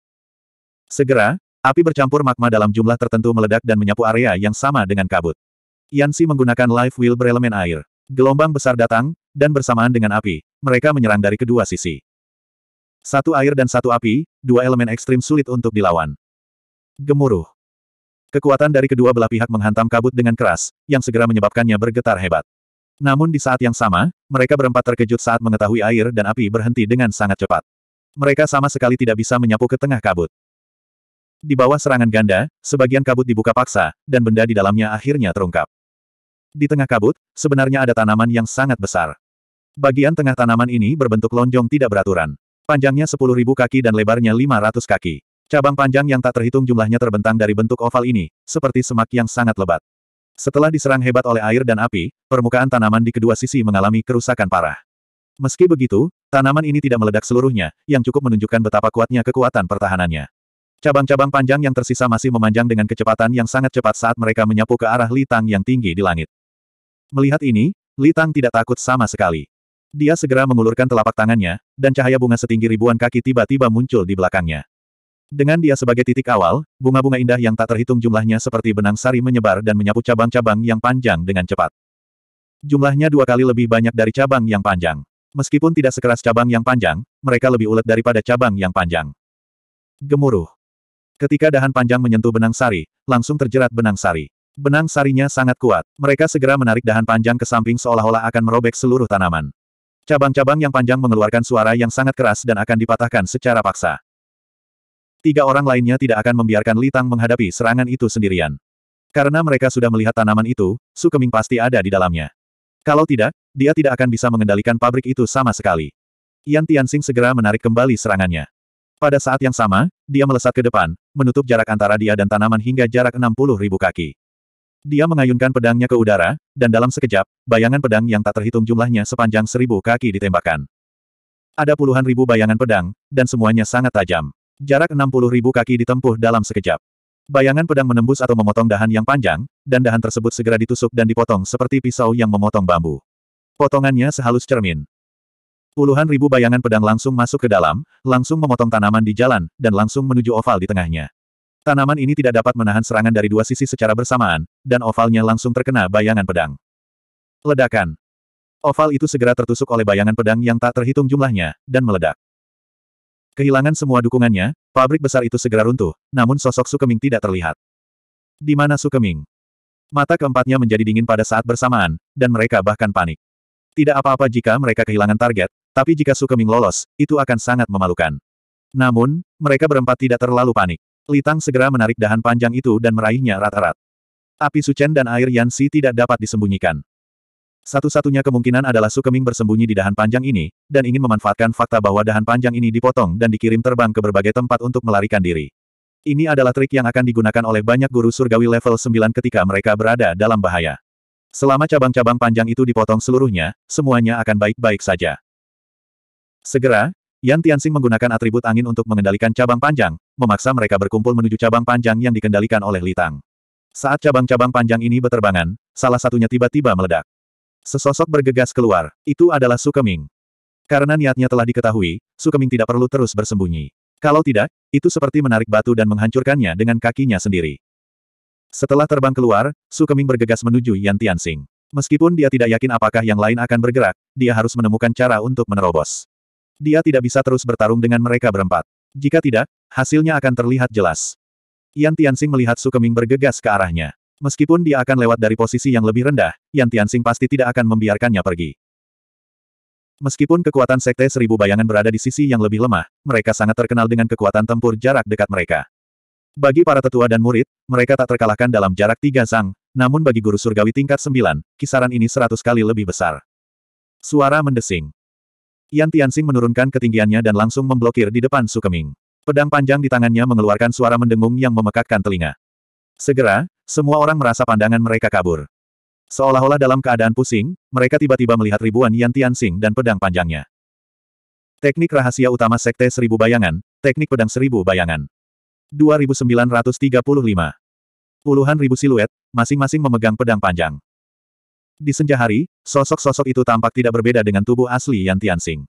Segera, api bercampur magma dalam jumlah tertentu meledak dan menyapu area yang sama dengan kabut. Yan Si menggunakan life wheel berelemen air. Gelombang besar datang, dan bersamaan dengan api, mereka menyerang dari kedua sisi. Satu air dan satu api, dua elemen ekstrim sulit untuk dilawan. Gemuruh. Kekuatan dari kedua belah pihak menghantam kabut dengan keras, yang segera menyebabkannya bergetar hebat. Namun di saat yang sama, mereka berempat terkejut saat mengetahui air dan api berhenti dengan sangat cepat. Mereka sama sekali tidak bisa menyapu ke tengah kabut. Di bawah serangan ganda, sebagian kabut dibuka paksa, dan benda di dalamnya akhirnya terungkap. Di tengah kabut, sebenarnya ada tanaman yang sangat besar. Bagian tengah tanaman ini berbentuk lonjong tidak beraturan. Panjangnya 10.000 kaki dan lebarnya 500 kaki. Cabang panjang yang tak terhitung jumlahnya terbentang dari bentuk oval ini, seperti semak yang sangat lebat. Setelah diserang hebat oleh air dan api, permukaan tanaman di kedua sisi mengalami kerusakan parah. Meski begitu, tanaman ini tidak meledak seluruhnya, yang cukup menunjukkan betapa kuatnya kekuatan pertahanannya. Cabang-cabang panjang yang tersisa masih memanjang dengan kecepatan yang sangat cepat saat mereka menyapu ke arah Litang yang tinggi di langit. Melihat ini, Litang tidak takut sama sekali. Dia segera mengulurkan telapak tangannya, dan cahaya bunga setinggi ribuan kaki tiba-tiba muncul di belakangnya. Dengan dia sebagai titik awal, bunga-bunga indah yang tak terhitung jumlahnya seperti benang sari menyebar dan menyapu cabang-cabang yang panjang dengan cepat. Jumlahnya dua kali lebih banyak dari cabang yang panjang. Meskipun tidak sekeras cabang yang panjang, mereka lebih ulet daripada cabang yang panjang. Gemuruh. Ketika dahan panjang menyentuh benang sari, langsung terjerat benang sari. Benang sarinya sangat kuat. Mereka segera menarik dahan panjang ke samping seolah-olah akan merobek seluruh tanaman. Cabang-cabang yang panjang mengeluarkan suara yang sangat keras dan akan dipatahkan secara paksa. Tiga orang lainnya tidak akan membiarkan Litang menghadapi serangan itu sendirian. Karena mereka sudah melihat tanaman itu, Su Keming pasti ada di dalamnya. Kalau tidak, dia tidak akan bisa mengendalikan pabrik itu sama sekali. Yan Tianxing segera menarik kembali serangannya. Pada saat yang sama, dia melesat ke depan, menutup jarak antara dia dan tanaman hingga jarak 60 ribu kaki. Dia mengayunkan pedangnya ke udara, dan dalam sekejap, bayangan pedang yang tak terhitung jumlahnya sepanjang seribu kaki ditembakkan. Ada puluhan ribu bayangan pedang, dan semuanya sangat tajam. Jarak enam puluh ribu kaki ditempuh dalam sekejap. Bayangan pedang menembus atau memotong dahan yang panjang, dan dahan tersebut segera ditusuk dan dipotong seperti pisau yang memotong bambu. Potongannya sehalus cermin. Puluhan ribu bayangan pedang langsung masuk ke dalam, langsung memotong tanaman di jalan, dan langsung menuju oval di tengahnya. Tanaman ini tidak dapat menahan serangan dari dua sisi secara bersamaan, dan ovalnya langsung terkena bayangan pedang. Ledakan. Oval itu segera tertusuk oleh bayangan pedang yang tak terhitung jumlahnya, dan meledak. Kehilangan semua dukungannya, pabrik besar itu segera runtuh, namun sosok Sukeming tidak terlihat. Di mana Sukeming? Mata keempatnya menjadi dingin pada saat bersamaan, dan mereka bahkan panik. Tidak apa-apa jika mereka kehilangan target, tapi jika Sukeming lolos, itu akan sangat memalukan. Namun, mereka berempat tidak terlalu panik. Litang segera menarik dahan panjang itu dan meraihnya rat-rat. Api Sucen dan air Yansi tidak dapat disembunyikan. Satu-satunya kemungkinan adalah Sukeming bersembunyi di dahan panjang ini, dan ingin memanfaatkan fakta bahwa dahan panjang ini dipotong dan dikirim terbang ke berbagai tempat untuk melarikan diri. Ini adalah trik yang akan digunakan oleh banyak guru surgawi level 9 ketika mereka berada dalam bahaya. Selama cabang-cabang panjang itu dipotong seluruhnya, semuanya akan baik-baik saja. Segera, Yan Tianxing menggunakan atribut angin untuk mengendalikan cabang panjang, memaksa mereka berkumpul menuju cabang panjang yang dikendalikan oleh Litang. Saat cabang-cabang panjang ini berterbangan, salah satunya tiba-tiba meledak. Sesosok bergegas keluar, itu adalah Sukeming. Karena niatnya telah diketahui, Sukeming tidak perlu terus bersembunyi. Kalau tidak, itu seperti menarik batu dan menghancurkannya dengan kakinya sendiri. Setelah terbang keluar, Sukeming bergegas menuju Yan Tianxing. Meskipun dia tidak yakin apakah yang lain akan bergerak, dia harus menemukan cara untuk menerobos. Dia tidak bisa terus bertarung dengan mereka berempat. Jika tidak, hasilnya akan terlihat jelas. Yan Tianxing melihat Sukeming bergegas ke arahnya. Meskipun dia akan lewat dari posisi yang lebih rendah, Yan Tianxing pasti tidak akan membiarkannya pergi. Meskipun kekuatan Sekte Seribu Bayangan berada di sisi yang lebih lemah, mereka sangat terkenal dengan kekuatan tempur jarak dekat mereka. Bagi para tetua dan murid, mereka tak terkalahkan dalam jarak tiga zang, namun bagi guru surgawi tingkat sembilan, kisaran ini seratus kali lebih besar. Suara mendesing. Yan Tianxing menurunkan ketinggiannya dan langsung memblokir di depan Sukeming. Pedang panjang di tangannya mengeluarkan suara mendengung yang memekakkan telinga. Segera, semua orang merasa pandangan mereka kabur. Seolah-olah dalam keadaan pusing, mereka tiba-tiba melihat ribuan Yan Tianxing dan pedang panjangnya. Teknik rahasia utama Sekte Seribu Bayangan, Teknik Pedang Seribu Bayangan. 2935. Puluhan ribu siluet, masing-masing memegang pedang panjang. Di senja hari, sosok-sosok itu tampak tidak berbeda dengan tubuh asli Yan Tianxing.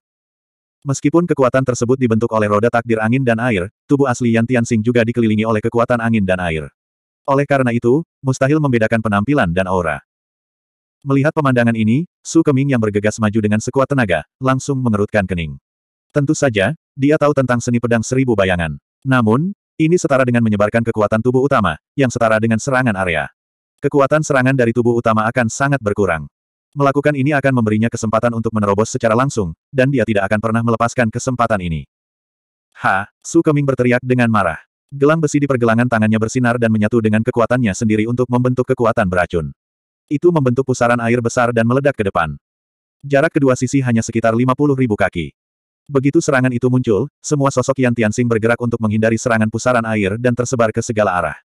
Meskipun kekuatan tersebut dibentuk oleh roda takdir angin dan air, tubuh asli Yan Tianxing juga dikelilingi oleh kekuatan angin dan air. Oleh karena itu, mustahil membedakan penampilan dan aura. Melihat pemandangan ini, Su Keming yang bergegas maju dengan sekuat tenaga, langsung mengerutkan kening. Tentu saja, dia tahu tentang seni pedang seribu bayangan. Namun, ini setara dengan menyebarkan kekuatan tubuh utama, yang setara dengan serangan area. Kekuatan serangan dari tubuh utama akan sangat berkurang. Melakukan ini akan memberinya kesempatan untuk menerobos secara langsung, dan dia tidak akan pernah melepaskan kesempatan ini. Ha, Su Keming berteriak dengan marah. Gelang besi di pergelangan tangannya bersinar dan menyatu dengan kekuatannya sendiri untuk membentuk kekuatan beracun. Itu membentuk pusaran air besar dan meledak ke depan. Jarak kedua sisi hanya sekitar 50 ribu kaki. Begitu serangan itu muncul, semua sosok Yan Tianxing bergerak untuk menghindari serangan pusaran air dan tersebar ke segala arah.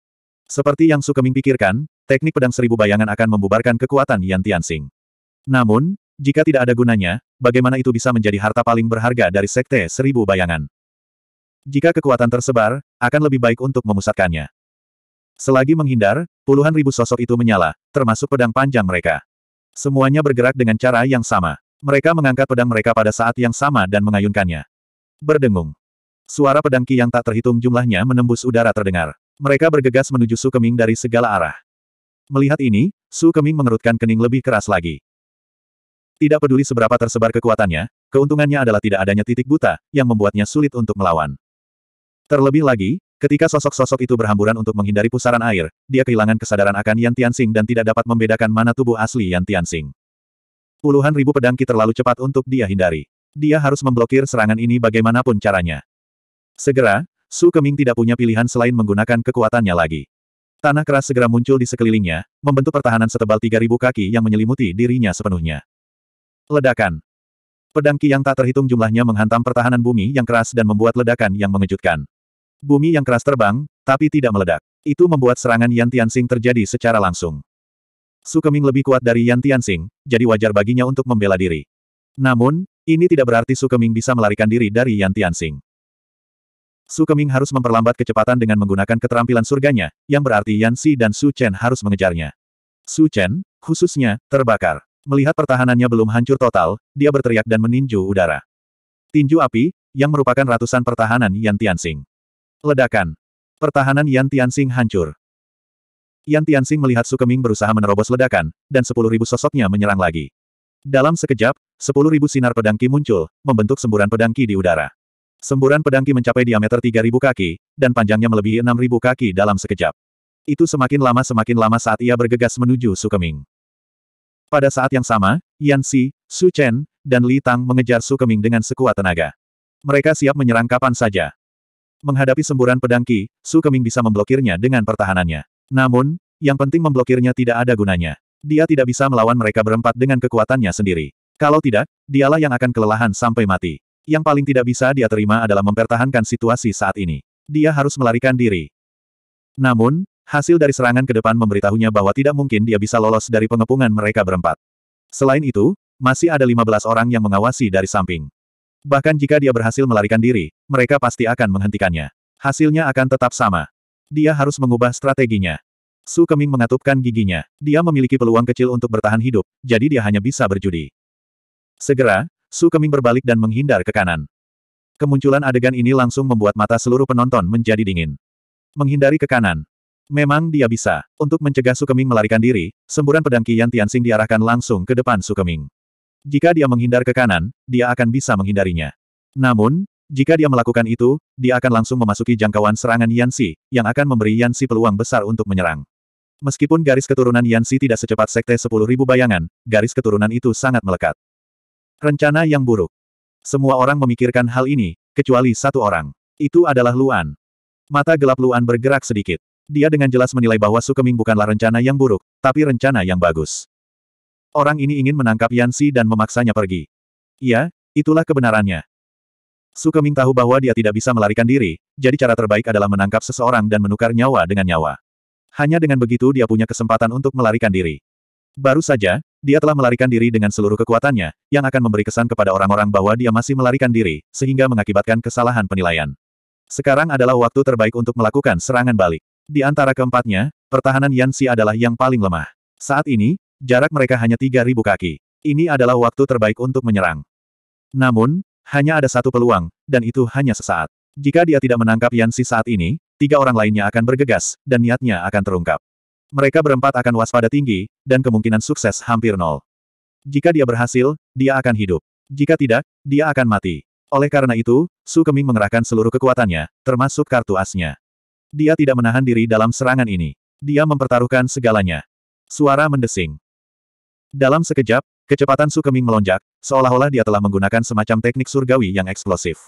Seperti yang Su Keming pikirkan, teknik pedang seribu bayangan akan membubarkan kekuatan Yan Tianxing. Namun, jika tidak ada gunanya, bagaimana itu bisa menjadi harta paling berharga dari sekte seribu bayangan? Jika kekuatan tersebar, akan lebih baik untuk memusatkannya. Selagi menghindar, puluhan ribu sosok itu menyala, termasuk pedang panjang mereka. Semuanya bergerak dengan cara yang sama. Mereka mengangkat pedang mereka pada saat yang sama dan mengayunkannya. Berdengung. Suara pedang Ki yang tak terhitung jumlahnya menembus udara terdengar. Mereka bergegas menuju Sukeming dari segala arah. Melihat ini, Su Keming mengerutkan kening lebih keras lagi. Tidak peduli seberapa tersebar kekuatannya, keuntungannya adalah tidak adanya titik buta, yang membuatnya sulit untuk melawan. Terlebih lagi, ketika sosok-sosok itu berhamburan untuk menghindari pusaran air, dia kehilangan kesadaran akan Yan Tianxing dan tidak dapat membedakan mana tubuh asli Yan Tianxing. Puluhan ribu pedangki terlalu cepat untuk dia hindari. Dia harus memblokir serangan ini bagaimanapun caranya. Segera, Su Keming tidak punya pilihan selain menggunakan kekuatannya lagi. Tanah keras segera muncul di sekelilingnya, membentuk pertahanan setebal 3.000 kaki yang menyelimuti dirinya sepenuhnya. Ledakan. Pedang Ki yang tak terhitung jumlahnya menghantam pertahanan bumi yang keras dan membuat ledakan yang mengejutkan. Bumi yang keras terbang, tapi tidak meledak. Itu membuat serangan Yan Tianxing terjadi secara langsung. Su Keming lebih kuat dari Yan Tianxing, jadi wajar baginya untuk membela diri. Namun, ini tidak berarti Su Keming bisa melarikan diri dari Yan Tianxing. Su Keming harus memperlambat kecepatan dengan menggunakan keterampilan surganya, yang berarti Yan Si dan Su Chen harus mengejarnya. Su Chen, khususnya, terbakar. Melihat pertahanannya belum hancur total, dia berteriak dan meninju udara. Tinju api, yang merupakan ratusan pertahanan Yan Tianxing. Ledakan. Pertahanan Yan Tianxing hancur. Yan Tianxing melihat Su Keming berusaha menerobos ledakan, dan sepuluh ribu sosoknya menyerang lagi. Dalam sekejap, sepuluh ribu sinar pedangki muncul, membentuk semburan pedangki di udara. Semburan pedang Ki mencapai diameter 3.000 kaki, dan panjangnya melebihi 6.000 kaki dalam sekejap. Itu semakin lama semakin lama saat ia bergegas menuju Sukeming. Pada saat yang sama, Yan Si, Su Chen, dan Li Tang mengejar Sukeming dengan sekuat tenaga. Mereka siap menyerang kapan saja. Menghadapi semburan pedang Ki, Sukeming bisa memblokirnya dengan pertahanannya. Namun, yang penting memblokirnya tidak ada gunanya. Dia tidak bisa melawan mereka berempat dengan kekuatannya sendiri. Kalau tidak, dialah yang akan kelelahan sampai mati. Yang paling tidak bisa dia terima adalah mempertahankan situasi saat ini. Dia harus melarikan diri. Namun, hasil dari serangan ke depan memberitahunya bahwa tidak mungkin dia bisa lolos dari pengepungan mereka berempat. Selain itu, masih ada 15 orang yang mengawasi dari samping. Bahkan jika dia berhasil melarikan diri, mereka pasti akan menghentikannya. Hasilnya akan tetap sama. Dia harus mengubah strateginya. Su Keming mengatupkan giginya. Dia memiliki peluang kecil untuk bertahan hidup, jadi dia hanya bisa berjudi. Segera, Su Keming berbalik dan menghindar ke kanan. Kemunculan adegan ini langsung membuat mata seluruh penonton menjadi dingin. Menghindari ke kanan. Memang dia bisa. Untuk mencegah Su Keming melarikan diri, semburan pedang Qian Tianxing diarahkan langsung ke depan Su Keming. Jika dia menghindar ke kanan, dia akan bisa menghindarinya. Namun, jika dia melakukan itu, dia akan langsung memasuki jangkauan serangan Yansi, yang akan memberi Yansi peluang besar untuk menyerang. Meskipun garis keturunan Yansi tidak secepat Sekte 10.000 bayangan, garis keturunan itu sangat melekat. Rencana yang buruk. Semua orang memikirkan hal ini, kecuali satu orang. Itu adalah Luan. Mata gelap Luan bergerak sedikit. Dia dengan jelas menilai bahwa Sukeming bukanlah rencana yang buruk, tapi rencana yang bagus. Orang ini ingin menangkap Yansi dan memaksanya pergi. Ya, itulah kebenarannya. Sukeming tahu bahwa dia tidak bisa melarikan diri, jadi cara terbaik adalah menangkap seseorang dan menukar nyawa dengan nyawa. Hanya dengan begitu dia punya kesempatan untuk melarikan diri. Baru saja, dia telah melarikan diri dengan seluruh kekuatannya, yang akan memberi kesan kepada orang-orang bahwa dia masih melarikan diri, sehingga mengakibatkan kesalahan penilaian. Sekarang adalah waktu terbaik untuk melakukan serangan balik. Di antara keempatnya, pertahanan Yansi adalah yang paling lemah. Saat ini, jarak mereka hanya 3.000 kaki. Ini adalah waktu terbaik untuk menyerang. Namun, hanya ada satu peluang, dan itu hanya sesaat. Jika dia tidak menangkap Yansi saat ini, tiga orang lainnya akan bergegas, dan niatnya akan terungkap. Mereka berempat akan waspada tinggi, dan kemungkinan sukses hampir nol. Jika dia berhasil, dia akan hidup. Jika tidak, dia akan mati. Oleh karena itu, Su Keming mengerahkan seluruh kekuatannya, termasuk kartu asnya. Dia tidak menahan diri dalam serangan ini. Dia mempertaruhkan segalanya. Suara mendesing. Dalam sekejap, kecepatan Su Keming melonjak, seolah-olah dia telah menggunakan semacam teknik surgawi yang eksplosif.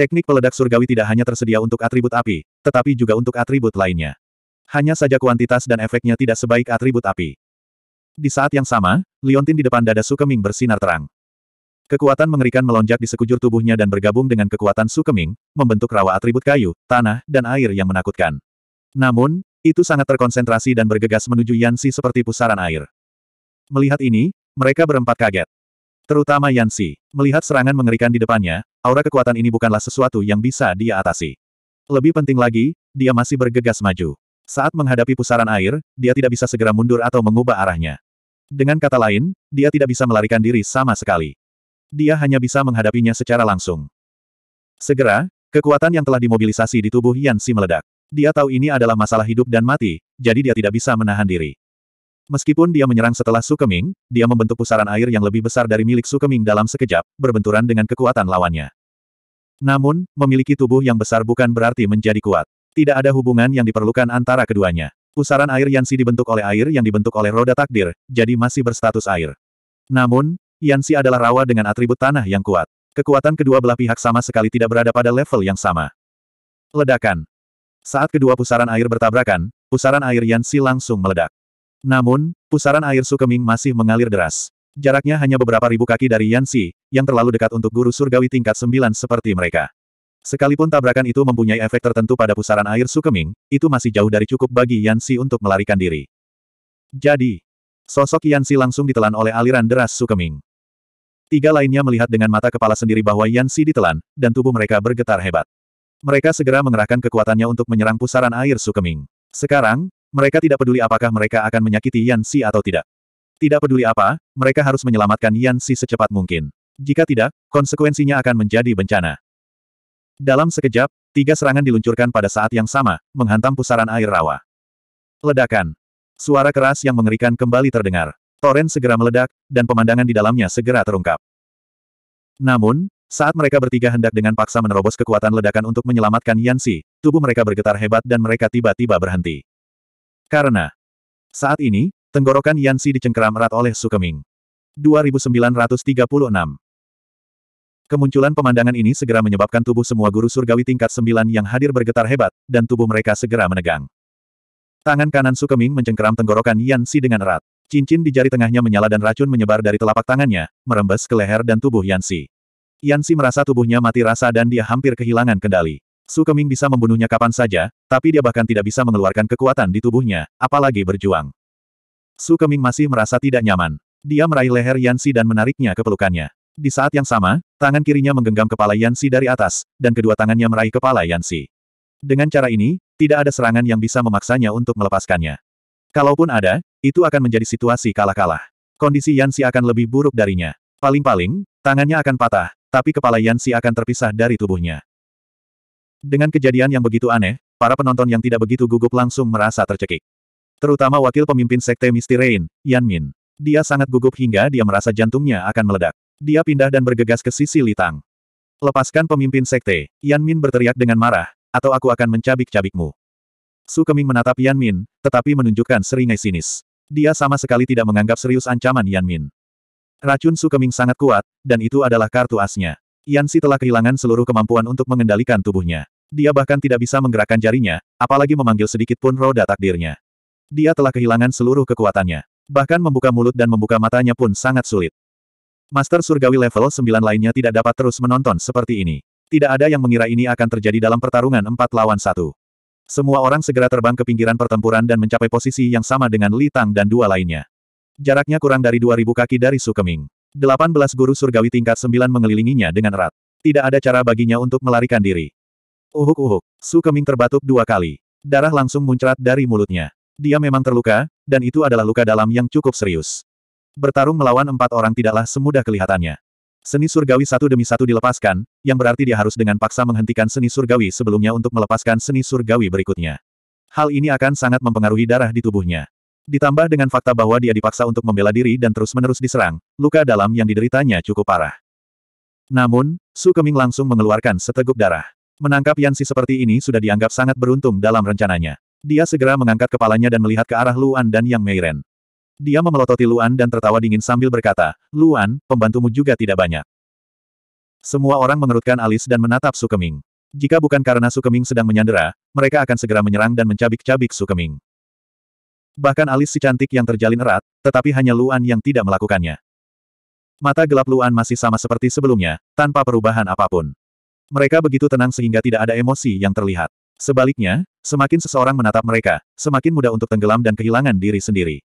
Teknik peledak surgawi tidak hanya tersedia untuk atribut api, tetapi juga untuk atribut lainnya. Hanya saja kuantitas dan efeknya tidak sebaik atribut api. Di saat yang sama, liontin di depan dada Sukeming bersinar terang. Kekuatan mengerikan melonjak di sekujur tubuhnya dan bergabung dengan kekuatan Sukeming, membentuk rawa atribut kayu, tanah, dan air yang menakutkan. Namun, itu sangat terkonsentrasi dan bergegas menuju Yansi seperti pusaran air. Melihat ini, mereka berempat kaget. Terutama Yansi, melihat serangan mengerikan di depannya, aura kekuatan ini bukanlah sesuatu yang bisa dia atasi. Lebih penting lagi, dia masih bergegas maju. Saat menghadapi pusaran air, dia tidak bisa segera mundur atau mengubah arahnya. Dengan kata lain, dia tidak bisa melarikan diri sama sekali. Dia hanya bisa menghadapinya secara langsung. Segera, kekuatan yang telah dimobilisasi di tubuh Yan Si meledak. Dia tahu ini adalah masalah hidup dan mati, jadi dia tidak bisa menahan diri. Meskipun dia menyerang setelah Sukeming, dia membentuk pusaran air yang lebih besar dari milik Sukeming dalam sekejap, berbenturan dengan kekuatan lawannya. Namun, memiliki tubuh yang besar bukan berarti menjadi kuat. Tidak ada hubungan yang diperlukan antara keduanya. Pusaran air Yansi dibentuk oleh air yang dibentuk oleh roda takdir, jadi masih berstatus air. Namun, Yansi adalah rawa dengan atribut tanah yang kuat. Kekuatan kedua belah pihak sama sekali tidak berada pada level yang sama. Ledakan. Saat kedua pusaran air bertabrakan, pusaran air Yansi langsung meledak. Namun, pusaran air Sukeming masih mengalir deras. Jaraknya hanya beberapa ribu kaki dari Yansi, yang terlalu dekat untuk guru surgawi tingkat 9 seperti mereka. Sekalipun tabrakan itu mempunyai efek tertentu pada pusaran air Sukeming, itu masih jauh dari cukup bagi Yansi untuk melarikan diri. Jadi, sosok Yansi langsung ditelan oleh aliran deras Sukeming. Tiga lainnya melihat dengan mata kepala sendiri bahwa Yansi ditelan, dan tubuh mereka bergetar hebat. Mereka segera mengerahkan kekuatannya untuk menyerang pusaran air Sukeming. Sekarang, mereka tidak peduli apakah mereka akan menyakiti Yansi atau tidak. Tidak peduli apa, mereka harus menyelamatkan Yansi secepat mungkin. Jika tidak, konsekuensinya akan menjadi bencana. Dalam sekejap, tiga serangan diluncurkan pada saat yang sama, menghantam pusaran air rawa. Ledakan. Suara keras yang mengerikan kembali terdengar. Toren segera meledak, dan pemandangan di dalamnya segera terungkap. Namun, saat mereka bertiga hendak dengan paksa menerobos kekuatan ledakan untuk menyelamatkan Yansi, tubuh mereka bergetar hebat dan mereka tiba-tiba berhenti. Karena saat ini, tenggorokan Yansi dicengkeram erat oleh Sukeming. 2936 Kemunculan pemandangan ini segera menyebabkan tubuh semua guru surgawi tingkat sembilan yang hadir bergetar hebat, dan tubuh mereka segera menegang. Tangan kanan Sukeming mencengkeram tenggorokan Yan Si dengan erat. Cincin di jari tengahnya menyala dan racun menyebar dari telapak tangannya, merembes ke leher dan tubuh Yan Si. Yan Si merasa tubuhnya mati rasa dan dia hampir kehilangan kendali. Sukeming bisa membunuhnya kapan saja, tapi dia bahkan tidak bisa mengeluarkan kekuatan di tubuhnya, apalagi berjuang. Sukeming masih merasa tidak nyaman. Dia meraih leher Yansi dan menariknya ke pelukannya. Di saat yang sama, tangan kirinya menggenggam kepala Yansi dari atas, dan kedua tangannya meraih kepala Yansi. Dengan cara ini, tidak ada serangan yang bisa memaksanya untuk melepaskannya. Kalaupun ada, itu akan menjadi situasi kalah-kalah. Kondisi Yansi akan lebih buruk darinya. Paling-paling, tangannya akan patah, tapi kepala Yansi akan terpisah dari tubuhnya. Dengan kejadian yang begitu aneh, para penonton yang tidak begitu gugup langsung merasa tercekik. Terutama wakil pemimpin sekte Misty Rain, Yan Min. Dia sangat gugup hingga dia merasa jantungnya akan meledak. Dia pindah dan bergegas ke sisi Litang. Lepaskan pemimpin sekte, Yan Min berteriak dengan marah, atau aku akan mencabik-cabikmu. Su Keming menatap Yan Min, tetapi menunjukkan seringai sinis. Dia sama sekali tidak menganggap serius ancaman Yan Min. Racun Su Keming sangat kuat, dan itu adalah kartu asnya. Yan Si telah kehilangan seluruh kemampuan untuk mengendalikan tubuhnya. Dia bahkan tidak bisa menggerakkan jarinya, apalagi memanggil sedikit pun roda takdirnya. Dia telah kehilangan seluruh kekuatannya. Bahkan membuka mulut dan membuka matanya pun sangat sulit. Master Surgawi level 9 lainnya tidak dapat terus menonton seperti ini. Tidak ada yang mengira ini akan terjadi dalam pertarungan empat lawan satu. Semua orang segera terbang ke pinggiran pertempuran dan mencapai posisi yang sama dengan Li Tang dan dua lainnya. Jaraknya kurang dari 2000 kaki dari Sukeming. 18 guru surgawi tingkat 9 mengelilinginya dengan erat. Tidak ada cara baginya untuk melarikan diri. Uhuk-uhuk, Sukeming terbatuk dua kali. Darah langsung muncrat dari mulutnya. Dia memang terluka, dan itu adalah luka dalam yang cukup serius. Bertarung melawan empat orang tidaklah semudah kelihatannya. Seni surgawi satu demi satu dilepaskan, yang berarti dia harus dengan paksa menghentikan seni surgawi sebelumnya untuk melepaskan seni surgawi berikutnya. Hal ini akan sangat mempengaruhi darah di tubuhnya. Ditambah dengan fakta bahwa dia dipaksa untuk membela diri dan terus-menerus diserang, luka dalam yang dideritanya cukup parah. Namun, Su Keming langsung mengeluarkan seteguk darah. Menangkap Yansi seperti ini sudah dianggap sangat beruntung dalam rencananya. Dia segera mengangkat kepalanya dan melihat ke arah Luan dan Yang Meiren. Dia memelototi Luan dan tertawa dingin sambil berkata, Luan, pembantumu juga tidak banyak. Semua orang mengerutkan alis dan menatap Sukeming. Jika bukan karena Sukeming sedang menyandera, mereka akan segera menyerang dan mencabik-cabik Sukeming. Bahkan alis si cantik yang terjalin erat, tetapi hanya Luan yang tidak melakukannya. Mata gelap Luan masih sama seperti sebelumnya, tanpa perubahan apapun. Mereka begitu tenang sehingga tidak ada emosi yang terlihat. Sebaliknya, semakin seseorang menatap mereka, semakin mudah untuk tenggelam dan kehilangan diri sendiri.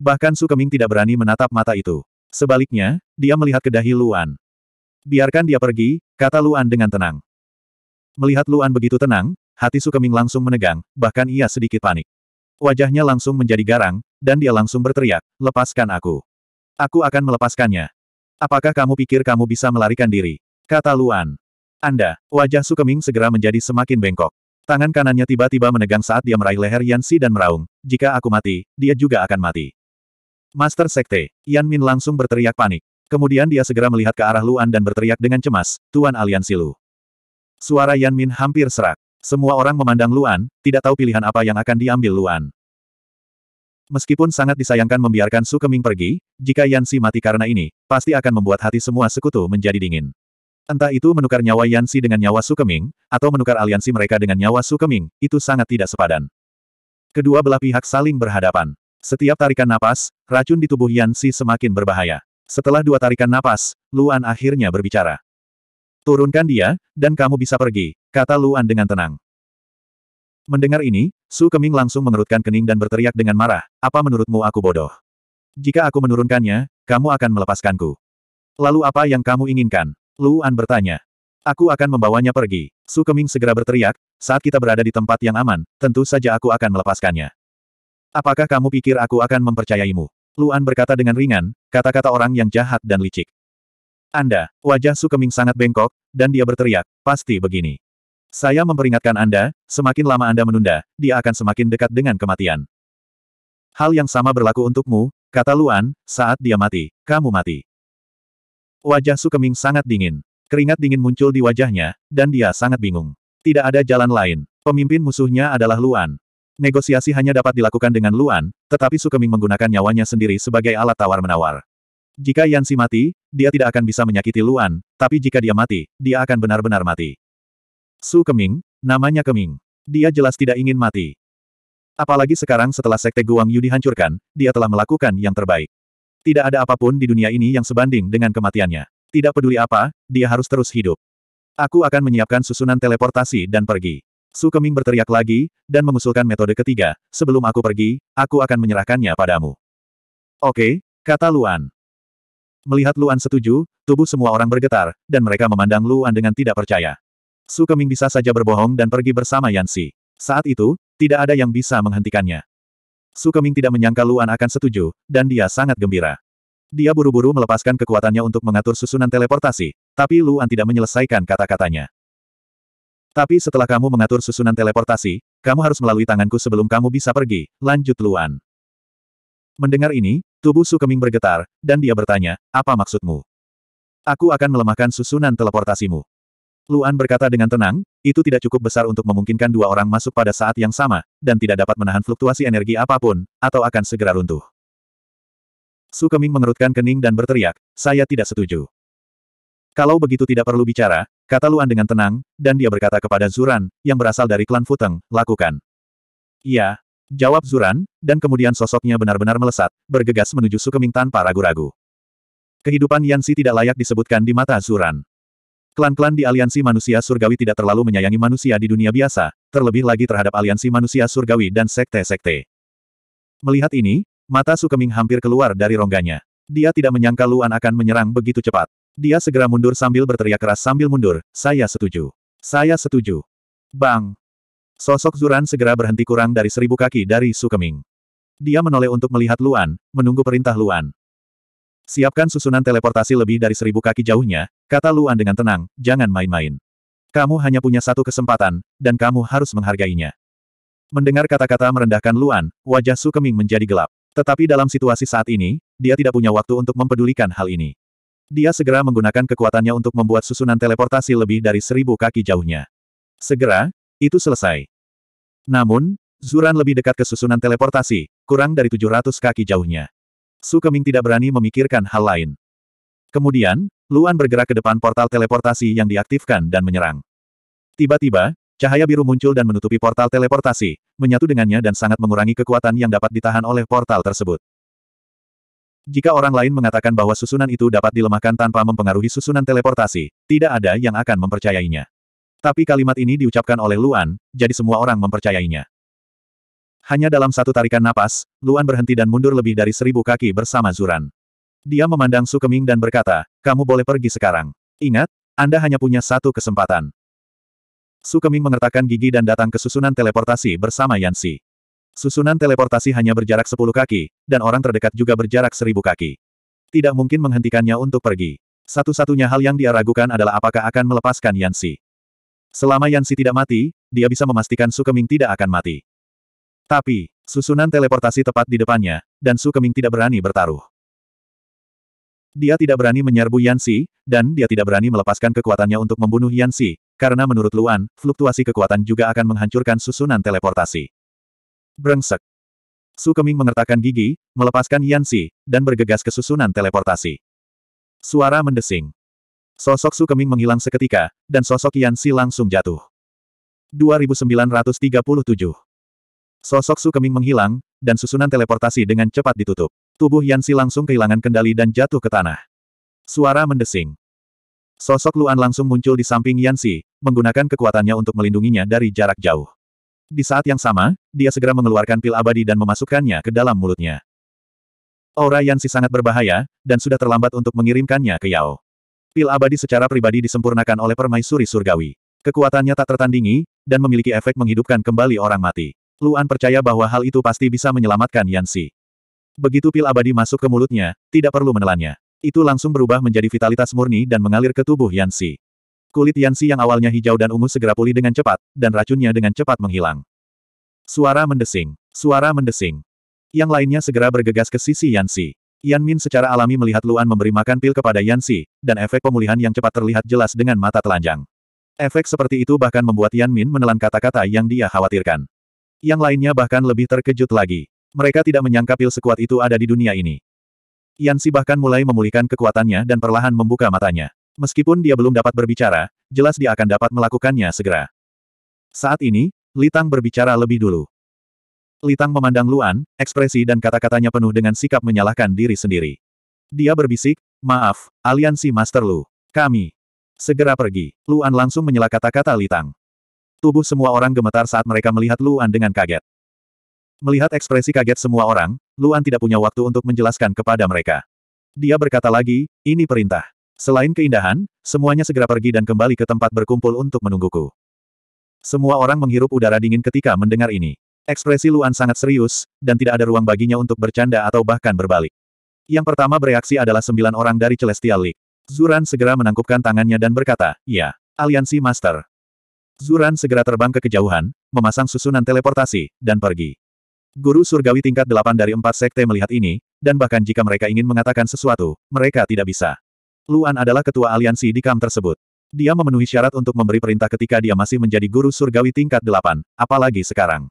Bahkan Sukeming tidak berani menatap mata itu. Sebaliknya, dia melihat ke dahi Luan. Biarkan dia pergi, kata Luan dengan tenang. Melihat Luan begitu tenang, hati Sukeming langsung menegang, bahkan ia sedikit panik. Wajahnya langsung menjadi garang, dan dia langsung berteriak, lepaskan aku. Aku akan melepaskannya. Apakah kamu pikir kamu bisa melarikan diri? Kata Luan. Anda, wajah Sukeming segera menjadi semakin bengkok. Tangan kanannya tiba-tiba menegang saat dia meraih leher Yansi dan meraung, jika aku mati, dia juga akan mati. Master Sekte, Yan Min langsung berteriak panik. Kemudian dia segera melihat ke arah Luan dan berteriak dengan cemas, Tuan Aliansi Lu. Suara Yan Min hampir serak. Semua orang memandang Luan, tidak tahu pilihan apa yang akan diambil Luan. Meskipun sangat disayangkan membiarkan Su Keming pergi, jika Yan Si mati karena ini, pasti akan membuat hati semua sekutu menjadi dingin. Entah itu menukar nyawa Yan Si dengan nyawa Su Keming, atau menukar aliansi mereka dengan nyawa Su Keming, itu sangat tidak sepadan. Kedua belah pihak saling berhadapan. Setiap tarikan napas, racun di tubuh Yan Yansi semakin berbahaya. Setelah dua tarikan napas, Luan akhirnya berbicara. Turunkan dia, dan kamu bisa pergi, kata Luan dengan tenang. Mendengar ini, Su Keming langsung mengerutkan kening dan berteriak dengan marah, apa menurutmu aku bodoh? Jika aku menurunkannya, kamu akan melepaskanku. Lalu apa yang kamu inginkan? Luan bertanya. Aku akan membawanya pergi. Su Keming segera berteriak, saat kita berada di tempat yang aman, tentu saja aku akan melepaskannya. Apakah kamu pikir aku akan mempercayaimu? Luan berkata dengan ringan, kata-kata orang yang jahat dan licik. Anda, wajah Sukeming sangat bengkok, dan dia berteriak, pasti begini. Saya memperingatkan Anda, semakin lama Anda menunda, dia akan semakin dekat dengan kematian. Hal yang sama berlaku untukmu, kata Luan, saat dia mati, kamu mati. Wajah Sukeming sangat dingin. Keringat dingin muncul di wajahnya, dan dia sangat bingung. Tidak ada jalan lain. Pemimpin musuhnya adalah Luan, negosiasi hanya dapat dilakukan dengan Luan, tetapi Sukeming menggunakan nyawanya sendiri sebagai alat tawar-menawar. Jika Yansi mati, dia tidak akan bisa menyakiti Luan, tapi jika dia mati, dia akan benar-benar mati. Su Keming, namanya Keming. Dia jelas tidak ingin mati. Apalagi sekarang setelah Sekte Guang Yu dihancurkan, dia telah melakukan yang terbaik. Tidak ada apapun di dunia ini yang sebanding dengan kematiannya. Tidak peduli apa, dia harus terus hidup. Aku akan menyiapkan susunan teleportasi dan pergi. Su Keming berteriak lagi, dan mengusulkan metode ketiga, sebelum aku pergi, aku akan menyerahkannya padamu. Oke, kata Luan. Melihat Luan setuju, tubuh semua orang bergetar, dan mereka memandang Luan dengan tidak percaya. Su Keming bisa saja berbohong dan pergi bersama Yansi. Saat itu, tidak ada yang bisa menghentikannya. Su Keming tidak menyangka Luan akan setuju, dan dia sangat gembira. Dia buru-buru melepaskan kekuatannya untuk mengatur susunan teleportasi, tapi Luan tidak menyelesaikan kata-katanya. Tapi setelah kamu mengatur susunan teleportasi, kamu harus melalui tanganku sebelum kamu bisa pergi, lanjut Luan. Mendengar ini, tubuh Su Keming bergetar, dan dia bertanya, apa maksudmu? Aku akan melemahkan susunan teleportasimu. Luan berkata dengan tenang, itu tidak cukup besar untuk memungkinkan dua orang masuk pada saat yang sama, dan tidak dapat menahan fluktuasi energi apapun, atau akan segera runtuh. Keming mengerutkan kening dan berteriak, saya tidak setuju. Kalau begitu tidak perlu bicara, kata Luan dengan tenang, dan dia berkata kepada Zuran, yang berasal dari klan Futeng, lakukan. Iya, jawab Zuran, dan kemudian sosoknya benar-benar melesat, bergegas menuju Sukeming tanpa ragu-ragu. Kehidupan Yansi tidak layak disebutkan di mata Zuran. Klan-klan di aliansi manusia surgawi tidak terlalu menyayangi manusia di dunia biasa, terlebih lagi terhadap aliansi manusia surgawi dan sekte-sekte. Melihat ini, mata Sukeming hampir keluar dari rongganya. Dia tidak menyangka Luan akan menyerang begitu cepat. Dia segera mundur sambil berteriak keras sambil mundur, saya setuju. Saya setuju. Bang! Sosok Zuran segera berhenti kurang dari seribu kaki dari Sukeming. Dia menoleh untuk melihat Luan, menunggu perintah Luan. Siapkan susunan teleportasi lebih dari seribu kaki jauhnya, kata Luan dengan tenang, jangan main-main. Kamu hanya punya satu kesempatan, dan kamu harus menghargainya. Mendengar kata-kata merendahkan Luan, wajah Sukeming menjadi gelap. Tetapi dalam situasi saat ini, dia tidak punya waktu untuk mempedulikan hal ini. Dia segera menggunakan kekuatannya untuk membuat susunan teleportasi lebih dari seribu kaki jauhnya. Segera, itu selesai. Namun, Zuran lebih dekat ke susunan teleportasi, kurang dari 700 kaki jauhnya. Su Keming tidak berani memikirkan hal lain. Kemudian, Luan bergerak ke depan portal teleportasi yang diaktifkan dan menyerang. Tiba-tiba, Cahaya biru muncul dan menutupi portal teleportasi, menyatu dengannya dan sangat mengurangi kekuatan yang dapat ditahan oleh portal tersebut. Jika orang lain mengatakan bahwa susunan itu dapat dilemahkan tanpa mempengaruhi susunan teleportasi, tidak ada yang akan mempercayainya. Tapi kalimat ini diucapkan oleh Luan, jadi semua orang mempercayainya. Hanya dalam satu tarikan napas, Luan berhenti dan mundur lebih dari seribu kaki bersama Zuran. Dia memandang Su Keming dan berkata, kamu boleh pergi sekarang. Ingat, Anda hanya punya satu kesempatan. Su Keming mengertakkan gigi dan datang ke susunan teleportasi bersama Yansi. Susunan teleportasi hanya berjarak sepuluh kaki, dan orang terdekat juga berjarak seribu kaki. Tidak mungkin menghentikannya untuk pergi. Satu-satunya hal yang dia ragukan adalah apakah akan melepaskan Yansi. Selama Yansi tidak mati, dia bisa memastikan Sukeming tidak akan mati. Tapi, susunan teleportasi tepat di depannya, dan Sukeming tidak berani bertaruh. Dia tidak berani menyerbu Yansi, dan dia tidak berani melepaskan kekuatannya untuk membunuh Yansi, karena menurut Luan, fluktuasi kekuatan juga akan menghancurkan susunan teleportasi. Brengsek. Su Keming mengertakkan gigi, melepaskan Yansi, dan bergegas ke susunan teleportasi. Suara mendesing. Sosok Su Keming menghilang seketika, dan sosok Yansi langsung jatuh. 2937. Sosok Su Keming menghilang, dan susunan teleportasi dengan cepat ditutup. Tubuh Yansi langsung kehilangan kendali dan jatuh ke tanah. Suara mendesing. Sosok Luan langsung muncul di samping Yansi, menggunakan kekuatannya untuk melindunginya dari jarak jauh. Di saat yang sama, dia segera mengeluarkan pil abadi dan memasukkannya ke dalam mulutnya. Aura Yansi sangat berbahaya, dan sudah terlambat untuk mengirimkannya ke Yao. Pil abadi secara pribadi disempurnakan oleh permaisuri surgawi. Kekuatannya tak tertandingi, dan memiliki efek menghidupkan kembali orang mati. Luan percaya bahwa hal itu pasti bisa menyelamatkan Yansi. Begitu pil abadi masuk ke mulutnya, tidak perlu menelannya. Itu langsung berubah menjadi vitalitas murni dan mengalir ke tubuh Yansi. Kulit Yansi yang awalnya hijau dan ungu segera pulih dengan cepat, dan racunnya dengan cepat menghilang. Suara mendesing. Suara mendesing. Yang lainnya segera bergegas ke sisi Yansi. Yan Min secara alami melihat Luan memberi makan pil kepada Yansi, dan efek pemulihan yang cepat terlihat jelas dengan mata telanjang. Efek seperti itu bahkan membuat Yan Min menelan kata-kata yang dia khawatirkan. Yang lainnya bahkan lebih terkejut lagi. Mereka tidak menyangka pil sekuat itu ada di dunia ini. Yansi bahkan mulai memulihkan kekuatannya dan perlahan membuka matanya. Meskipun dia belum dapat berbicara, jelas dia akan dapat melakukannya segera. Saat ini, Litang berbicara lebih dulu. Litang memandang Luan, ekspresi dan kata-katanya penuh dengan sikap menyalahkan diri sendiri. Dia berbisik, maaf, aliansi Master Lu. Kami. Segera pergi. Luan langsung menyela kata-kata Litang. Tubuh semua orang gemetar saat mereka melihat Luan dengan kaget. Melihat ekspresi kaget semua orang, Luan tidak punya waktu untuk menjelaskan kepada mereka. Dia berkata lagi, ini perintah. Selain keindahan, semuanya segera pergi dan kembali ke tempat berkumpul untuk menungguku. Semua orang menghirup udara dingin ketika mendengar ini. Ekspresi Luan sangat serius, dan tidak ada ruang baginya untuk bercanda atau bahkan berbalik. Yang pertama bereaksi adalah sembilan orang dari Celestial League. Zuran segera menangkupkan tangannya dan berkata, Ya, Aliansi Master. Zuran segera terbang ke kejauhan, memasang susunan teleportasi, dan pergi. Guru surgawi tingkat delapan dari empat sekte melihat ini, dan bahkan jika mereka ingin mengatakan sesuatu, mereka tidak bisa. Luan adalah ketua aliansi di kam tersebut. Dia memenuhi syarat untuk memberi perintah ketika dia masih menjadi guru surgawi tingkat delapan, apalagi sekarang.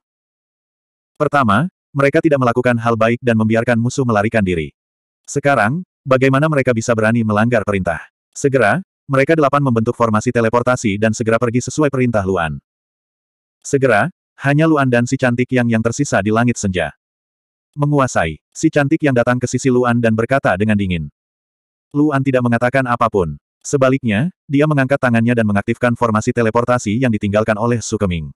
Pertama, mereka tidak melakukan hal baik dan membiarkan musuh melarikan diri. Sekarang, bagaimana mereka bisa berani melanggar perintah? Segera, mereka delapan membentuk formasi teleportasi dan segera pergi sesuai perintah Luan. Segera, hanya Luan dan si cantik yang yang tersisa di langit senja menguasai. Si cantik yang datang ke sisi Luan dan berkata dengan dingin. Luan tidak mengatakan apapun. Sebaliknya, dia mengangkat tangannya dan mengaktifkan formasi teleportasi yang ditinggalkan oleh Sukeming.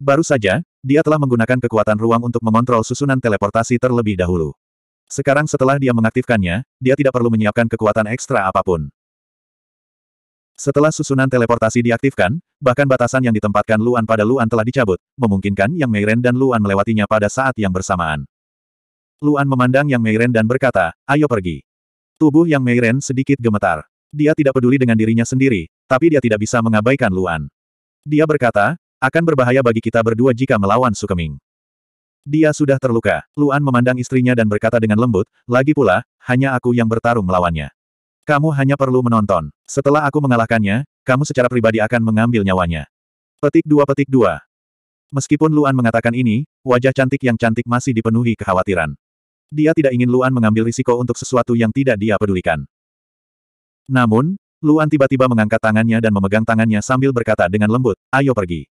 Baru saja, dia telah menggunakan kekuatan ruang untuk mengontrol susunan teleportasi terlebih dahulu. Sekarang setelah dia mengaktifkannya, dia tidak perlu menyiapkan kekuatan ekstra apapun. Setelah susunan teleportasi diaktifkan, bahkan batasan yang ditempatkan Luan pada Luan telah dicabut, memungkinkan Yang Meiren dan Luan melewatinya pada saat yang bersamaan. Luan memandang Yang Meiren dan berkata, ayo pergi. Tubuh yang Meiren sedikit gemetar. Dia tidak peduli dengan dirinya sendiri, tapi dia tidak bisa mengabaikan Luan. Dia berkata, akan berbahaya bagi kita berdua jika melawan Sukeming. Dia sudah terluka. Luan memandang istrinya dan berkata dengan lembut, lagi pula, hanya aku yang bertarung melawannya. Kamu hanya perlu menonton. Setelah aku mengalahkannya, kamu secara pribadi akan mengambil nyawanya. Petik dua petik dua. Meskipun Luan mengatakan ini, wajah cantik yang cantik masih dipenuhi kekhawatiran. Dia tidak ingin Luan mengambil risiko untuk sesuatu yang tidak dia pedulikan. Namun, Luan tiba-tiba mengangkat tangannya dan memegang tangannya sambil berkata dengan lembut, ayo pergi.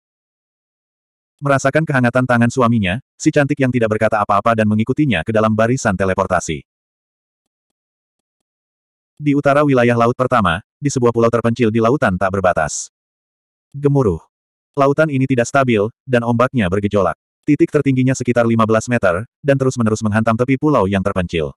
Merasakan kehangatan tangan suaminya, si cantik yang tidak berkata apa-apa dan mengikutinya ke dalam barisan teleportasi. Di utara wilayah laut pertama, di sebuah pulau terpencil di lautan tak berbatas. Gemuruh. Lautan ini tidak stabil, dan ombaknya bergejolak. Titik tertingginya sekitar 15 meter, dan terus-menerus menghantam tepi pulau yang terpencil.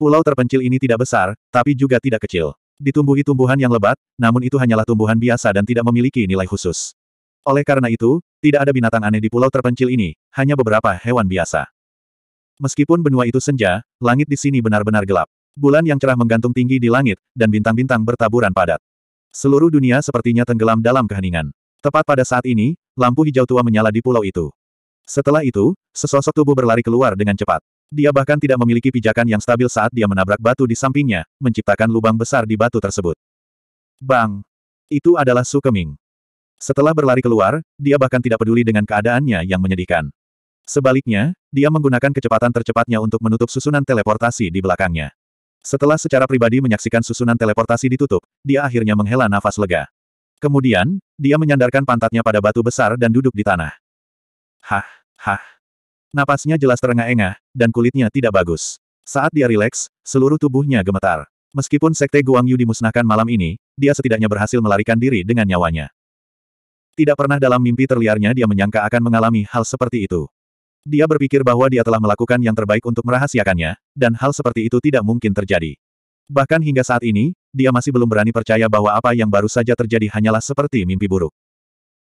Pulau terpencil ini tidak besar, tapi juga tidak kecil. Ditumbuhi tumbuhan yang lebat, namun itu hanyalah tumbuhan biasa dan tidak memiliki nilai khusus. Oleh karena itu, tidak ada binatang aneh di pulau terpencil ini, hanya beberapa hewan biasa. Meskipun benua itu senja, langit di sini benar-benar gelap. Bulan yang cerah menggantung tinggi di langit, dan bintang-bintang bertaburan padat. Seluruh dunia sepertinya tenggelam dalam keheningan. Tepat pada saat ini, lampu hijau tua menyala di pulau itu. Setelah itu, sesosok tubuh berlari keluar dengan cepat. Dia bahkan tidak memiliki pijakan yang stabil saat dia menabrak batu di sampingnya, menciptakan lubang besar di batu tersebut. Bang! Itu adalah Su Keming. Setelah berlari keluar, dia bahkan tidak peduli dengan keadaannya yang menyedihkan. Sebaliknya, dia menggunakan kecepatan tercepatnya untuk menutup susunan teleportasi di belakangnya. Setelah secara pribadi menyaksikan susunan teleportasi ditutup, dia akhirnya menghela nafas lega. Kemudian, dia menyandarkan pantatnya pada batu besar dan duduk di tanah. Hah! Hah. Napasnya jelas terengah-engah, dan kulitnya tidak bagus. Saat dia rileks, seluruh tubuhnya gemetar. Meskipun Sekte Guang Yu dimusnahkan malam ini, dia setidaknya berhasil melarikan diri dengan nyawanya. Tidak pernah dalam mimpi terliarnya dia menyangka akan mengalami hal seperti itu. Dia berpikir bahwa dia telah melakukan yang terbaik untuk merahasiakannya, dan hal seperti itu tidak mungkin terjadi. Bahkan hingga saat ini, dia masih belum berani percaya bahwa apa yang baru saja terjadi hanyalah seperti mimpi buruk.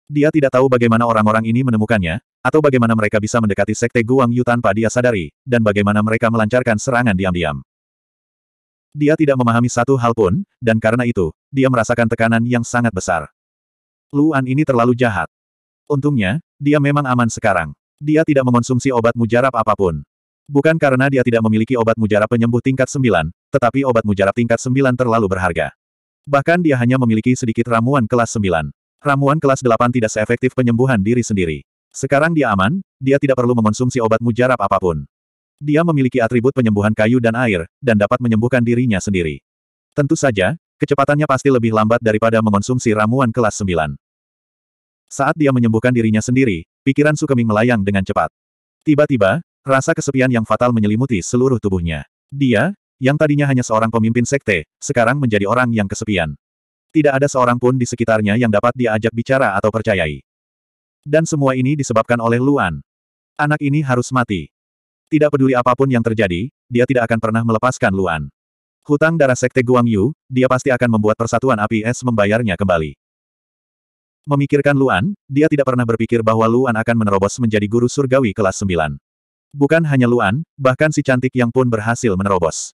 Dia tidak tahu bagaimana orang-orang ini menemukannya, atau bagaimana mereka bisa mendekati Sekte Guang Yu tanpa dia sadari, dan bagaimana mereka melancarkan serangan diam-diam. Dia tidak memahami satu hal pun, dan karena itu, dia merasakan tekanan yang sangat besar. Luan ini terlalu jahat. Untungnya, dia memang aman sekarang. Dia tidak mengonsumsi obat mujarab apapun. Bukan karena dia tidak memiliki obat mujarab penyembuh tingkat 9, tetapi obat mujarab tingkat 9 terlalu berharga. Bahkan dia hanya memiliki sedikit ramuan kelas 9. Ramuan kelas 8 tidak seefektif penyembuhan diri sendiri. Sekarang dia aman, dia tidak perlu mengonsumsi obat mujarab apapun. Dia memiliki atribut penyembuhan kayu dan air, dan dapat menyembuhkan dirinya sendiri. Tentu saja, kecepatannya pasti lebih lambat daripada mengonsumsi ramuan kelas 9. Saat dia menyembuhkan dirinya sendiri, pikiran Sukeming melayang dengan cepat. Tiba-tiba, rasa kesepian yang fatal menyelimuti seluruh tubuhnya. Dia, yang tadinya hanya seorang pemimpin sekte, sekarang menjadi orang yang kesepian. Tidak ada seorang pun di sekitarnya yang dapat diajak bicara atau percayai. Dan semua ini disebabkan oleh Luan. Anak ini harus mati. Tidak peduli apapun yang terjadi, dia tidak akan pernah melepaskan Luan. Hutang darah Sekte Guangyu, dia pasti akan membuat persatuan APS membayarnya kembali. Memikirkan Luan, dia tidak pernah berpikir bahwa Luan akan menerobos menjadi guru surgawi kelas 9. Bukan hanya Luan, bahkan si cantik yang pun berhasil menerobos.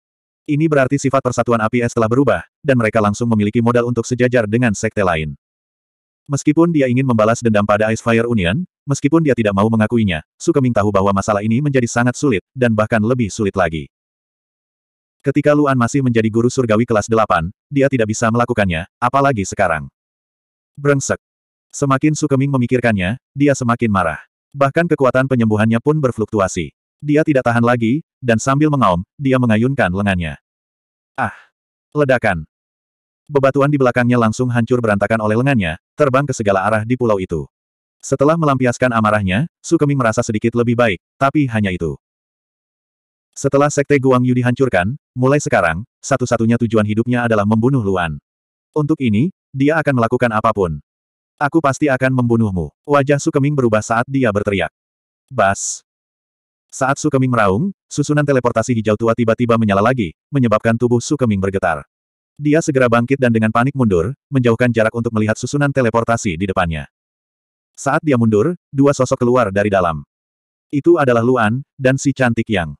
Ini berarti sifat persatuan api es telah berubah, dan mereka langsung memiliki modal untuk sejajar dengan sekte lain. Meskipun dia ingin membalas dendam pada Ice Fire Union, meskipun dia tidak mau mengakuinya, Sukeming tahu bahwa masalah ini menjadi sangat sulit, dan bahkan lebih sulit lagi. Ketika Luan masih menjadi guru surgawi kelas 8, dia tidak bisa melakukannya, apalagi sekarang. Brengsek. Semakin Sukeming memikirkannya, dia semakin marah. Bahkan kekuatan penyembuhannya pun berfluktuasi. Dia tidak tahan lagi, dan sambil mengaum, dia mengayunkan lengannya. Ah! Ledakan! Bebatuan di belakangnya langsung hancur berantakan oleh lengannya, terbang ke segala arah di pulau itu. Setelah melampiaskan amarahnya, Sukeming merasa sedikit lebih baik, tapi hanya itu. Setelah sekte Guang Yu dihancurkan, mulai sekarang, satu-satunya tujuan hidupnya adalah membunuh Luan. Untuk ini, dia akan melakukan apapun. Aku pasti akan membunuhmu. Wajah Sukeming berubah saat dia berteriak. Bas! Saat Sukeming meraung, susunan teleportasi hijau tua tiba-tiba menyala lagi, menyebabkan tubuh Sukeming bergetar. Dia segera bangkit dan dengan panik mundur, menjauhkan jarak untuk melihat susunan teleportasi di depannya. Saat dia mundur, dua sosok keluar dari dalam. Itu adalah Luan, dan si cantik Yang.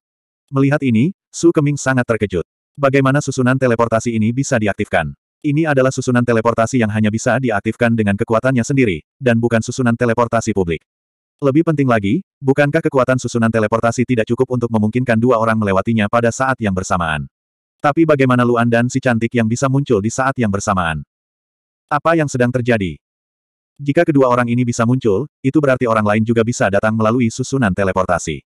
Melihat ini, Su Keming sangat terkejut. Bagaimana susunan teleportasi ini bisa diaktifkan? Ini adalah susunan teleportasi yang hanya bisa diaktifkan dengan kekuatannya sendiri, dan bukan susunan teleportasi publik. Lebih penting lagi, bukankah kekuatan susunan teleportasi tidak cukup untuk memungkinkan dua orang melewatinya pada saat yang bersamaan? Tapi bagaimana Luan dan si cantik yang bisa muncul di saat yang bersamaan? Apa yang sedang terjadi? Jika kedua orang ini bisa muncul, itu berarti orang lain juga bisa datang melalui susunan teleportasi.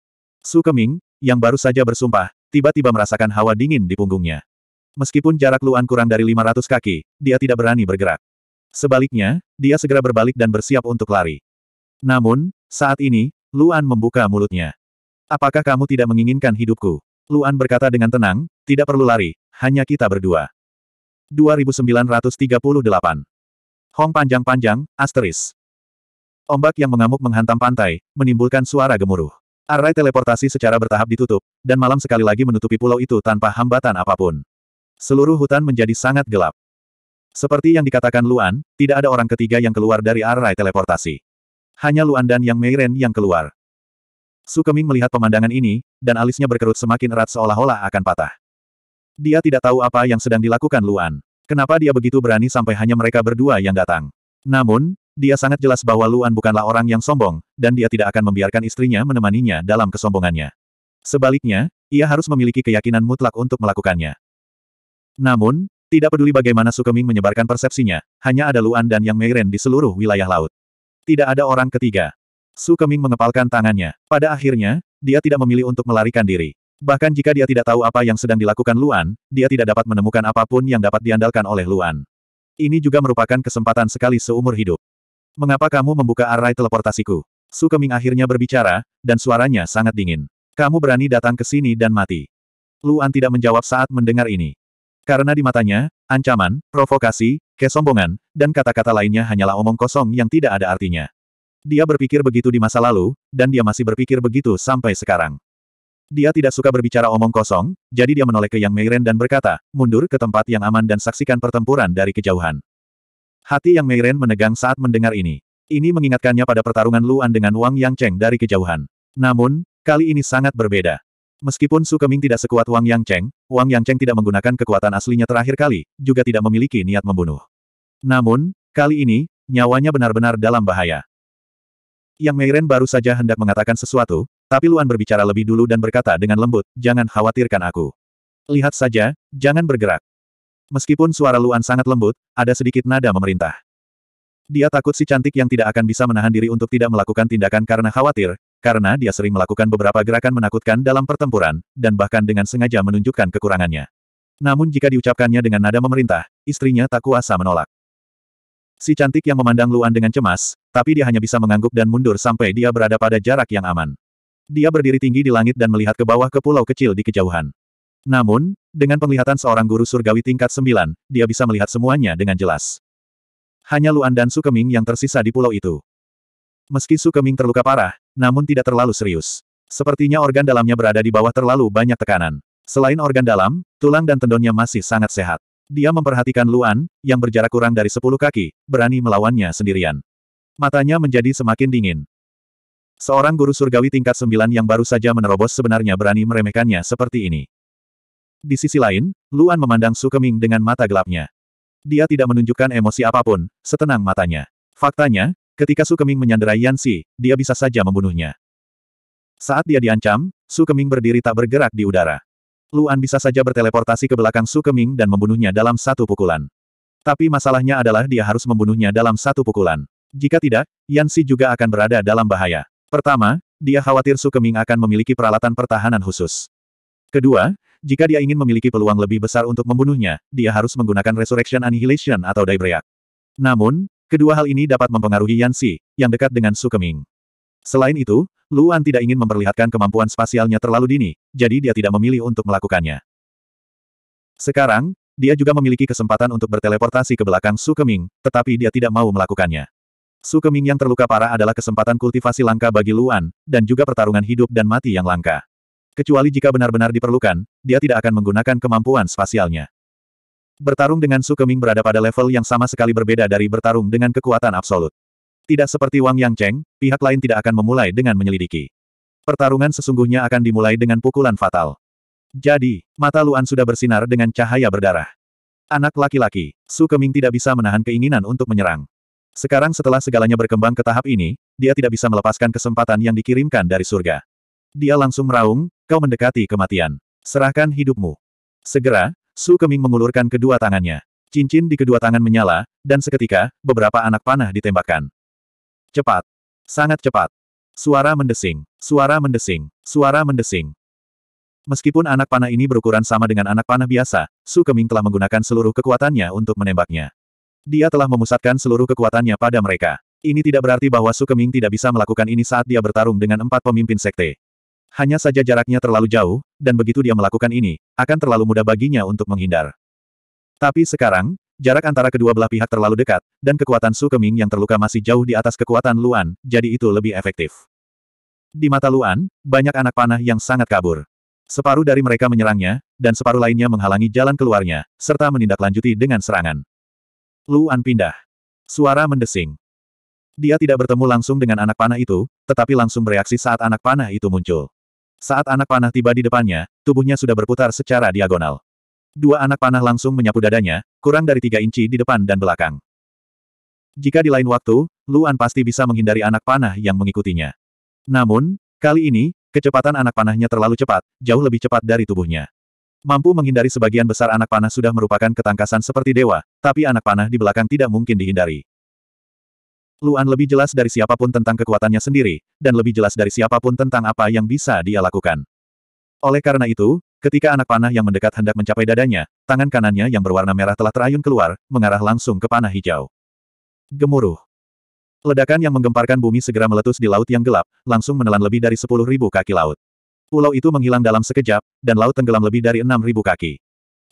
Su Keming, yang baru saja bersumpah, tiba-tiba merasakan hawa dingin di punggungnya. Meskipun jarak Luan kurang dari 500 kaki, dia tidak berani bergerak. Sebaliknya, dia segera berbalik dan bersiap untuk lari. Namun, saat ini, Luan membuka mulutnya. Apakah kamu tidak menginginkan hidupku? Luan berkata dengan tenang, tidak perlu lari, hanya kita berdua. 2938 Hong panjang-panjang, asteris. Ombak yang mengamuk menghantam pantai, menimbulkan suara gemuruh. Array teleportasi secara bertahap ditutup, dan malam sekali lagi menutupi pulau itu tanpa hambatan apapun. Seluruh hutan menjadi sangat gelap. Seperti yang dikatakan Luan, tidak ada orang ketiga yang keluar dari array teleportasi. Hanya Luan dan Yang Meiren yang keluar. Su Keming melihat pemandangan ini, dan alisnya berkerut semakin erat seolah-olah akan patah. Dia tidak tahu apa yang sedang dilakukan Luan. Kenapa dia begitu berani sampai hanya mereka berdua yang datang. Namun, dia sangat jelas bahwa Luan bukanlah orang yang sombong, dan dia tidak akan membiarkan istrinya menemaninya dalam kesombongannya. Sebaliknya, ia harus memiliki keyakinan mutlak untuk melakukannya. Namun, tidak peduli bagaimana Sukeming menyebarkan persepsinya, hanya ada Luan dan Yang Meiren di seluruh wilayah laut. Tidak ada orang ketiga. Su Keming mengepalkan tangannya. Pada akhirnya, dia tidak memilih untuk melarikan diri. Bahkan jika dia tidak tahu apa yang sedang dilakukan Luan, dia tidak dapat menemukan apapun yang dapat diandalkan oleh Luan. Ini juga merupakan kesempatan sekali seumur hidup. Mengapa kamu membuka array teleportasiku? Su Keming akhirnya berbicara, dan suaranya sangat dingin. Kamu berani datang ke sini dan mati. Luan tidak menjawab saat mendengar ini. Karena di matanya, ancaman, provokasi, kesombongan, dan kata-kata lainnya hanyalah omong kosong yang tidak ada artinya. Dia berpikir begitu di masa lalu, dan dia masih berpikir begitu sampai sekarang. Dia tidak suka berbicara omong kosong, jadi dia menoleh ke Yang Meiren dan berkata, mundur ke tempat yang aman dan saksikan pertempuran dari kejauhan. Hati Yang Meiren menegang saat mendengar ini. Ini mengingatkannya pada pertarungan Luan dengan Wang Yang Cheng dari kejauhan. Namun, kali ini sangat berbeda. Meskipun Su Keming tidak sekuat Wang Yang Cheng, Wang Yang Cheng tidak menggunakan kekuatan aslinya terakhir kali, juga tidak memiliki niat membunuh. Namun, kali ini, nyawanya benar-benar dalam bahaya. Yang Meiren baru saja hendak mengatakan sesuatu, tapi Luan berbicara lebih dulu dan berkata dengan lembut, jangan khawatirkan aku. Lihat saja, jangan bergerak. Meskipun suara Luan sangat lembut, ada sedikit nada memerintah. Dia takut si cantik yang tidak akan bisa menahan diri untuk tidak melakukan tindakan karena khawatir, karena dia sering melakukan beberapa gerakan menakutkan dalam pertempuran, dan bahkan dengan sengaja menunjukkan kekurangannya. Namun jika diucapkannya dengan nada memerintah, istrinya tak kuasa menolak. Si cantik yang memandang Luan dengan cemas, tapi dia hanya bisa mengangguk dan mundur sampai dia berada pada jarak yang aman. Dia berdiri tinggi di langit dan melihat ke bawah ke pulau kecil di kejauhan. Namun, dengan penglihatan seorang guru surgawi tingkat sembilan, dia bisa melihat semuanya dengan jelas. Hanya Luan dan Sukeming yang tersisa di pulau itu. Meski Su Keming terluka parah, namun tidak terlalu serius. Sepertinya organ dalamnya berada di bawah terlalu banyak tekanan. Selain organ dalam, tulang dan tendonnya masih sangat sehat. Dia memperhatikan Luan, yang berjarak kurang dari sepuluh kaki, berani melawannya sendirian. Matanya menjadi semakin dingin. Seorang guru surgawi tingkat sembilan yang baru saja menerobos sebenarnya berani meremehkannya seperti ini. Di sisi lain, Luan memandang Su Keming dengan mata gelapnya. Dia tidak menunjukkan emosi apapun, setenang matanya. Faktanya, Ketika Su Keming menyandera Yan Yansi, dia bisa saja membunuhnya. Saat dia diancam, Su Keming berdiri tak bergerak di udara. Luan bisa saja berteleportasi ke belakang Su Keming dan membunuhnya dalam satu pukulan. Tapi masalahnya adalah dia harus membunuhnya dalam satu pukulan. Jika tidak, Yan Yansi juga akan berada dalam bahaya. Pertama, dia khawatir Su Keming akan memiliki peralatan pertahanan khusus. Kedua, jika dia ingin memiliki peluang lebih besar untuk membunuhnya, dia harus menggunakan Resurrection Annihilation atau Daybreak. Namun, Kedua hal ini dapat mempengaruhi Yansi, yang dekat dengan Su Keming. Selain itu, Luan tidak ingin memperlihatkan kemampuan spasialnya terlalu dini, jadi dia tidak memilih untuk melakukannya. Sekarang, dia juga memiliki kesempatan untuk berteleportasi ke belakang Su Keming, tetapi dia tidak mau melakukannya. Su Keming yang terluka parah adalah kesempatan kultivasi langka bagi Luan, dan juga pertarungan hidup dan mati yang langka. Kecuali jika benar-benar diperlukan, dia tidak akan menggunakan kemampuan spasialnya. Bertarung dengan Su Keming berada pada level yang sama sekali berbeda dari bertarung dengan kekuatan absolut. Tidak seperti Wang Yang Cheng, pihak lain tidak akan memulai dengan menyelidiki. Pertarungan sesungguhnya akan dimulai dengan pukulan fatal. Jadi, mata Luan sudah bersinar dengan cahaya berdarah. Anak laki-laki, Su Keming tidak bisa menahan keinginan untuk menyerang. Sekarang setelah segalanya berkembang ke tahap ini, dia tidak bisa melepaskan kesempatan yang dikirimkan dari surga. Dia langsung meraung, kau mendekati kematian. Serahkan hidupmu. Segera, Su Keming mengulurkan kedua tangannya. Cincin di kedua tangan menyala, dan seketika, beberapa anak panah ditembakkan. Cepat. Sangat cepat. Suara mendesing. Suara mendesing. Suara mendesing. Meskipun anak panah ini berukuran sama dengan anak panah biasa, Su Keming telah menggunakan seluruh kekuatannya untuk menembaknya. Dia telah memusatkan seluruh kekuatannya pada mereka. Ini tidak berarti bahwa Su Keming tidak bisa melakukan ini saat dia bertarung dengan empat pemimpin sekte. Hanya saja jaraknya terlalu jauh, dan begitu dia melakukan ini, akan terlalu mudah baginya untuk menghindar. Tapi sekarang, jarak antara kedua belah pihak terlalu dekat, dan kekuatan Su Keming yang terluka masih jauh di atas kekuatan Luan, jadi itu lebih efektif. Di mata Luan, banyak anak panah yang sangat kabur. Separuh dari mereka menyerangnya, dan separuh lainnya menghalangi jalan keluarnya, serta menindaklanjuti dengan serangan. Luan pindah. Suara mendesing. Dia tidak bertemu langsung dengan anak panah itu, tetapi langsung bereaksi saat anak panah itu muncul. Saat anak panah tiba di depannya, tubuhnya sudah berputar secara diagonal. Dua anak panah langsung menyapu dadanya, kurang dari tiga inci di depan dan belakang. Jika di lain waktu, Luan pasti bisa menghindari anak panah yang mengikutinya. Namun, kali ini, kecepatan anak panahnya terlalu cepat, jauh lebih cepat dari tubuhnya. Mampu menghindari sebagian besar anak panah sudah merupakan ketangkasan seperti dewa, tapi anak panah di belakang tidak mungkin dihindari. Luan lebih jelas dari siapapun tentang kekuatannya sendiri, dan lebih jelas dari siapapun tentang apa yang bisa dia lakukan. Oleh karena itu, ketika anak panah yang mendekat hendak mencapai dadanya, tangan kanannya yang berwarna merah telah terayun keluar, mengarah langsung ke panah hijau. Gemuruh. Ledakan yang menggemparkan bumi segera meletus di laut yang gelap, langsung menelan lebih dari 10.000 kaki laut. Pulau itu menghilang dalam sekejap, dan laut tenggelam lebih dari 6.000 kaki.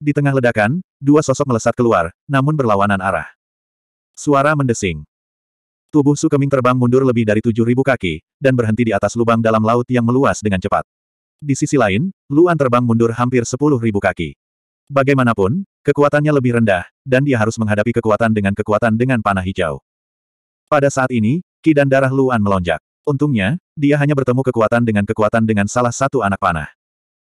Di tengah ledakan, dua sosok melesat keluar, namun berlawanan arah. Suara mendesing. Tubuh Sukeming terbang mundur lebih dari 7.000 kaki, dan berhenti di atas lubang dalam laut yang meluas dengan cepat. Di sisi lain, Luan terbang mundur hampir 10.000 kaki. Bagaimanapun, kekuatannya lebih rendah, dan dia harus menghadapi kekuatan dengan kekuatan dengan panah hijau. Pada saat ini, ki dan darah Luan melonjak. Untungnya, dia hanya bertemu kekuatan dengan kekuatan dengan salah satu anak panah.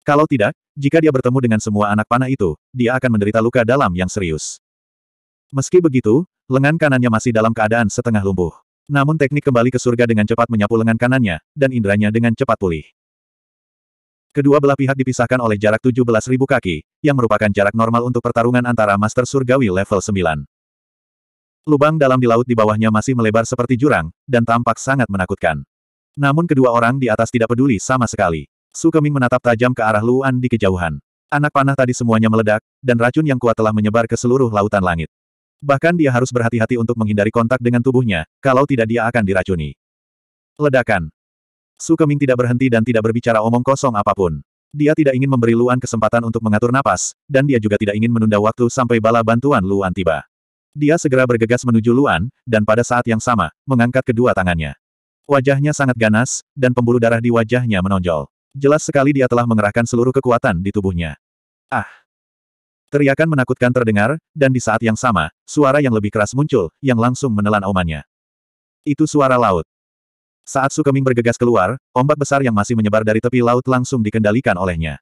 Kalau tidak, jika dia bertemu dengan semua anak panah itu, dia akan menderita luka dalam yang serius. Meski begitu, lengan kanannya masih dalam keadaan setengah lumpuh. Namun teknik kembali ke surga dengan cepat menyapu lengan kanannya, dan inderanya dengan cepat pulih. Kedua belah pihak dipisahkan oleh jarak 17.000 kaki, yang merupakan jarak normal untuk pertarungan antara Master Surgawi level 9. Lubang dalam di laut di bawahnya masih melebar seperti jurang, dan tampak sangat menakutkan. Namun kedua orang di atas tidak peduli sama sekali. Su Keming menatap tajam ke arah Luan di kejauhan. Anak panah tadi semuanya meledak, dan racun yang kuat telah menyebar ke seluruh lautan langit. Bahkan dia harus berhati-hati untuk menghindari kontak dengan tubuhnya, kalau tidak dia akan diracuni. Ledakan. Su Keming tidak berhenti dan tidak berbicara omong kosong apapun. Dia tidak ingin memberi Luan kesempatan untuk mengatur napas, dan dia juga tidak ingin menunda waktu sampai bala bantuan Luan tiba. Dia segera bergegas menuju Luan, dan pada saat yang sama, mengangkat kedua tangannya. Wajahnya sangat ganas, dan pembuluh darah di wajahnya menonjol. Jelas sekali dia telah mengerahkan seluruh kekuatan di tubuhnya. Ah! Teriakan menakutkan terdengar, dan di saat yang sama, suara yang lebih keras muncul, yang langsung menelan omanya. Itu suara laut. Saat Sukeming bergegas keluar, ombak besar yang masih menyebar dari tepi laut langsung dikendalikan olehnya.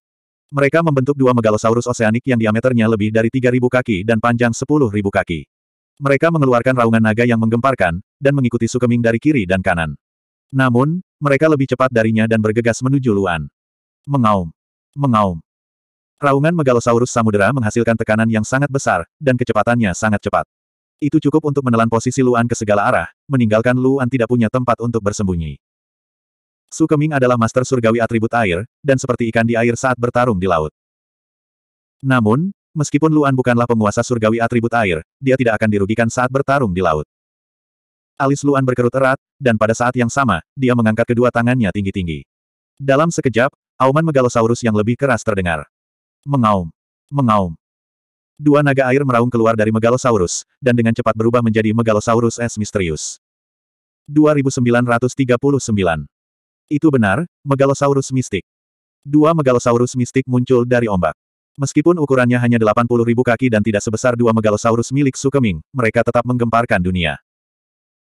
Mereka membentuk dua megalosaurus oseanik yang diameternya lebih dari 3.000 kaki dan panjang 10.000 kaki. Mereka mengeluarkan raungan naga yang menggemparkan, dan mengikuti Sukeming dari kiri dan kanan. Namun, mereka lebih cepat darinya dan bergegas menuju Luan. Mengaum. Mengaum. Raungan Megalosaurus samudera menghasilkan tekanan yang sangat besar, dan kecepatannya sangat cepat. Itu cukup untuk menelan posisi Luan ke segala arah, meninggalkan Luan tidak punya tempat untuk bersembunyi. Su Keming adalah master surgawi atribut air, dan seperti ikan di air saat bertarung di laut. Namun, meskipun Luan bukanlah penguasa surgawi atribut air, dia tidak akan dirugikan saat bertarung di laut. Alis Luan berkerut erat, dan pada saat yang sama, dia mengangkat kedua tangannya tinggi-tinggi. Dalam sekejap, auman megalosaurus yang lebih keras terdengar. Mengaum. Mengaum. Dua naga air meraung keluar dari Megalosaurus, dan dengan cepat berubah menjadi Megalosaurus es misterius. 2939 Itu benar, Megalosaurus mistik. Dua Megalosaurus mistik muncul dari ombak. Meskipun ukurannya hanya 80.000 kaki dan tidak sebesar dua Megalosaurus milik Sukeming, mereka tetap menggemparkan dunia.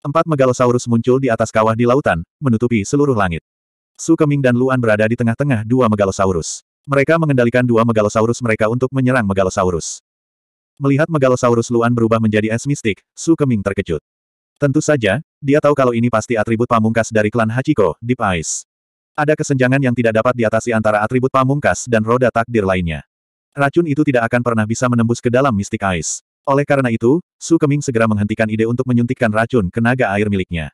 Empat Megalosaurus muncul di atas kawah di lautan, menutupi seluruh langit. Sukeming dan Luan berada di tengah-tengah dua Megalosaurus. Mereka mengendalikan dua megalosaurus mereka untuk menyerang megalosaurus. Melihat megalosaurus Luan berubah menjadi es mistik, Su Keming terkejut. Tentu saja, dia tahu kalau ini pasti atribut pamungkas dari klan Hachiko, Deep Ice. Ada kesenjangan yang tidak dapat diatasi antara atribut pamungkas dan roda takdir lainnya. Racun itu tidak akan pernah bisa menembus ke dalam mistik ais. Oleh karena itu, Su Keming segera menghentikan ide untuk menyuntikkan racun ke naga air miliknya.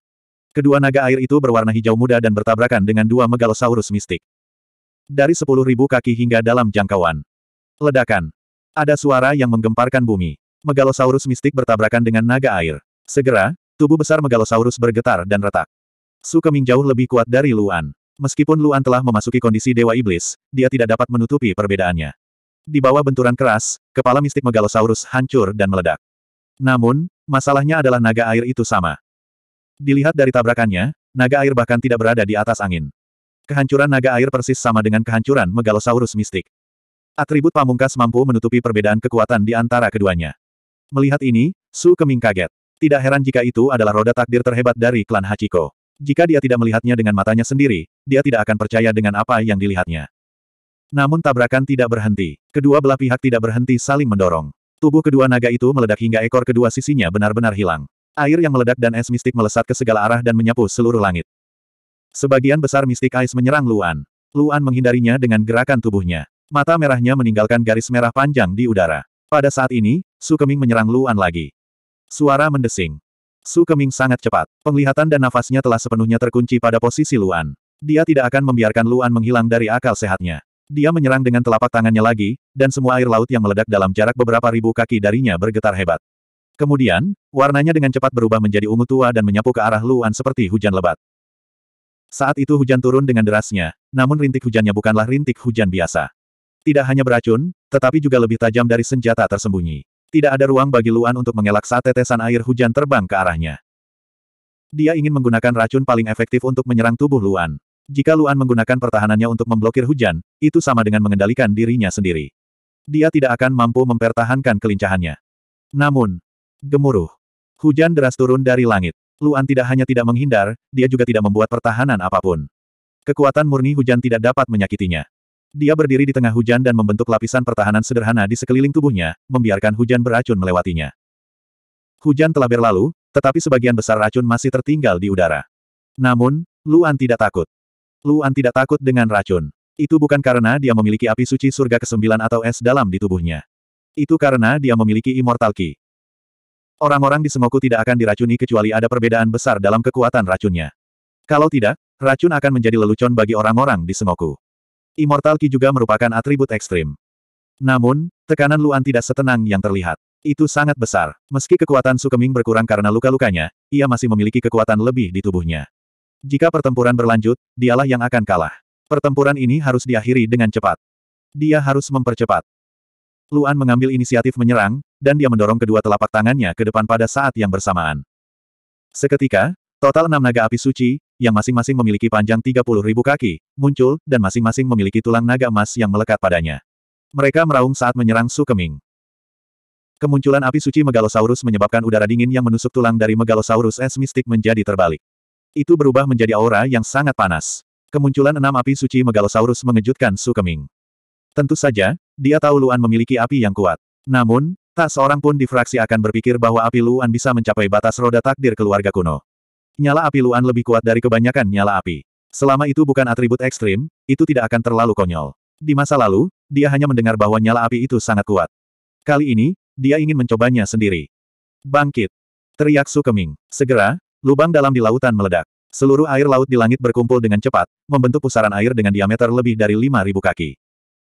Kedua naga air itu berwarna hijau muda dan bertabrakan dengan dua megalosaurus mistik. Dari sepuluh ribu kaki hingga dalam jangkauan. Ledakan. Ada suara yang menggemparkan bumi. Megalosaurus mistik bertabrakan dengan naga air. Segera, tubuh besar Megalosaurus bergetar dan retak. Su Keming jauh lebih kuat dari Luan. Meskipun Luan telah memasuki kondisi Dewa Iblis, dia tidak dapat menutupi perbedaannya. Di bawah benturan keras, kepala mistik Megalosaurus hancur dan meledak. Namun, masalahnya adalah naga air itu sama. Dilihat dari tabrakannya, naga air bahkan tidak berada di atas angin. Kehancuran naga air persis sama dengan kehancuran megalosaurus mistik. Atribut pamungkas mampu menutupi perbedaan kekuatan di antara keduanya. Melihat ini, Su Keming kaget. Tidak heran jika itu adalah roda takdir terhebat dari klan Hachiko. Jika dia tidak melihatnya dengan matanya sendiri, dia tidak akan percaya dengan apa yang dilihatnya. Namun tabrakan tidak berhenti. Kedua belah pihak tidak berhenti saling mendorong. Tubuh kedua naga itu meledak hingga ekor kedua sisinya benar-benar hilang. Air yang meledak dan es mistik melesat ke segala arah dan menyapu seluruh langit. Sebagian besar mistik ais menyerang Luan. Luan menghindarinya dengan gerakan tubuhnya. Mata merahnya meninggalkan garis merah panjang di udara. Pada saat ini, Su Keming menyerang Luan lagi. Suara mendesing. Su Keming sangat cepat. Penglihatan dan nafasnya telah sepenuhnya terkunci pada posisi Luan. Dia tidak akan membiarkan Luan menghilang dari akal sehatnya. Dia menyerang dengan telapak tangannya lagi, dan semua air laut yang meledak dalam jarak beberapa ribu kaki darinya bergetar hebat. Kemudian, warnanya dengan cepat berubah menjadi ungu tua dan menyapu ke arah Luan seperti hujan lebat. Saat itu hujan turun dengan derasnya, namun rintik hujannya bukanlah rintik hujan biasa. Tidak hanya beracun, tetapi juga lebih tajam dari senjata tersembunyi. Tidak ada ruang bagi Luan untuk mengelak saat tetesan air hujan terbang ke arahnya. Dia ingin menggunakan racun paling efektif untuk menyerang tubuh Luan. Jika Luan menggunakan pertahanannya untuk memblokir hujan, itu sama dengan mengendalikan dirinya sendiri. Dia tidak akan mampu mempertahankan kelincahannya. Namun, gemuruh. Hujan deras turun dari langit. Luan tidak hanya tidak menghindar, dia juga tidak membuat pertahanan apapun. Kekuatan murni hujan tidak dapat menyakitinya. Dia berdiri di tengah hujan dan membentuk lapisan pertahanan sederhana di sekeliling tubuhnya, membiarkan hujan beracun melewatinya. Hujan telah berlalu, tetapi sebagian besar racun masih tertinggal di udara. Namun, Luan tidak takut. Luan tidak takut dengan racun. Itu bukan karena dia memiliki api suci surga ke-9 atau es dalam di tubuhnya. Itu karena dia memiliki immortal key. Orang-orang di Semoku tidak akan diracuni kecuali ada perbedaan besar dalam kekuatan racunnya. Kalau tidak, racun akan menjadi lelucon bagi orang-orang di Semoku. Immortal Ki juga merupakan atribut ekstrim. Namun, tekanan Luan tidak setenang yang terlihat. Itu sangat besar. Meski kekuatan Sukeming berkurang karena luka-lukanya, ia masih memiliki kekuatan lebih di tubuhnya. Jika pertempuran berlanjut, dialah yang akan kalah. Pertempuran ini harus diakhiri dengan cepat. Dia harus mempercepat. Luan mengambil inisiatif menyerang, dan dia mendorong kedua telapak tangannya ke depan pada saat yang bersamaan. Seketika, total enam naga api suci, yang masing-masing memiliki panjang 30 ribu kaki, muncul, dan masing-masing memiliki tulang naga emas yang melekat padanya. Mereka meraung saat menyerang Sukeming. Kemunculan api suci Megalosaurus menyebabkan udara dingin yang menusuk tulang dari Megalosaurus es mistik menjadi terbalik. Itu berubah menjadi aura yang sangat panas. Kemunculan enam api suci Megalosaurus mengejutkan Sukeming. Tentu saja, dia tahu Luan memiliki api yang kuat. Namun, tak seorang pun di fraksi akan berpikir bahwa api Luan bisa mencapai batas roda takdir keluarga kuno. Nyala api Luan lebih kuat dari kebanyakan nyala api. Selama itu bukan atribut ekstrim, itu tidak akan terlalu konyol. Di masa lalu, dia hanya mendengar bahwa nyala api itu sangat kuat. Kali ini, dia ingin mencobanya sendiri. Bangkit! Teriak Su Keming. Segera, lubang dalam di lautan meledak. Seluruh air laut di langit berkumpul dengan cepat, membentuk pusaran air dengan diameter lebih dari 5.000 kaki.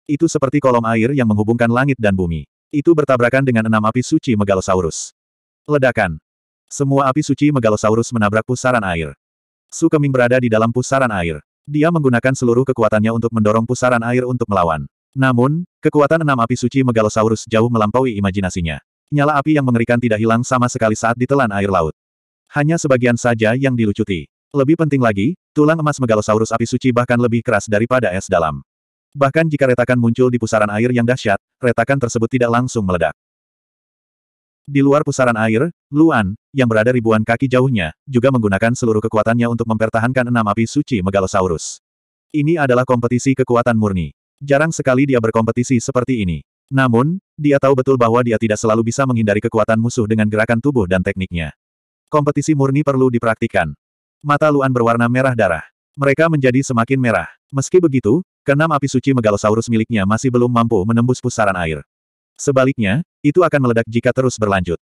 Itu seperti kolom air yang menghubungkan langit dan bumi. Itu bertabrakan dengan enam api suci Megalosaurus. Ledakan. Semua api suci Megalosaurus menabrak pusaran air. Su Keming berada di dalam pusaran air. Dia menggunakan seluruh kekuatannya untuk mendorong pusaran air untuk melawan. Namun, kekuatan enam api suci Megalosaurus jauh melampaui imajinasinya. Nyala api yang mengerikan tidak hilang sama sekali saat ditelan air laut. Hanya sebagian saja yang dilucuti. Lebih penting lagi, tulang emas Megalosaurus api suci bahkan lebih keras daripada es dalam. Bahkan jika retakan muncul di pusaran air yang dahsyat, retakan tersebut tidak langsung meledak. Di luar pusaran air, Luan, yang berada ribuan kaki jauhnya, juga menggunakan seluruh kekuatannya untuk mempertahankan enam api suci Megalosaurus. Ini adalah kompetisi kekuatan murni. Jarang sekali dia berkompetisi seperti ini. Namun, dia tahu betul bahwa dia tidak selalu bisa menghindari kekuatan musuh dengan gerakan tubuh dan tekniknya. Kompetisi murni perlu dipraktikkan. Mata Luan berwarna merah darah. Mereka menjadi semakin merah. Meski begitu, Keenam api suci Megalosaurus miliknya masih belum mampu menembus pusaran air. Sebaliknya, itu akan meledak jika terus berlanjut.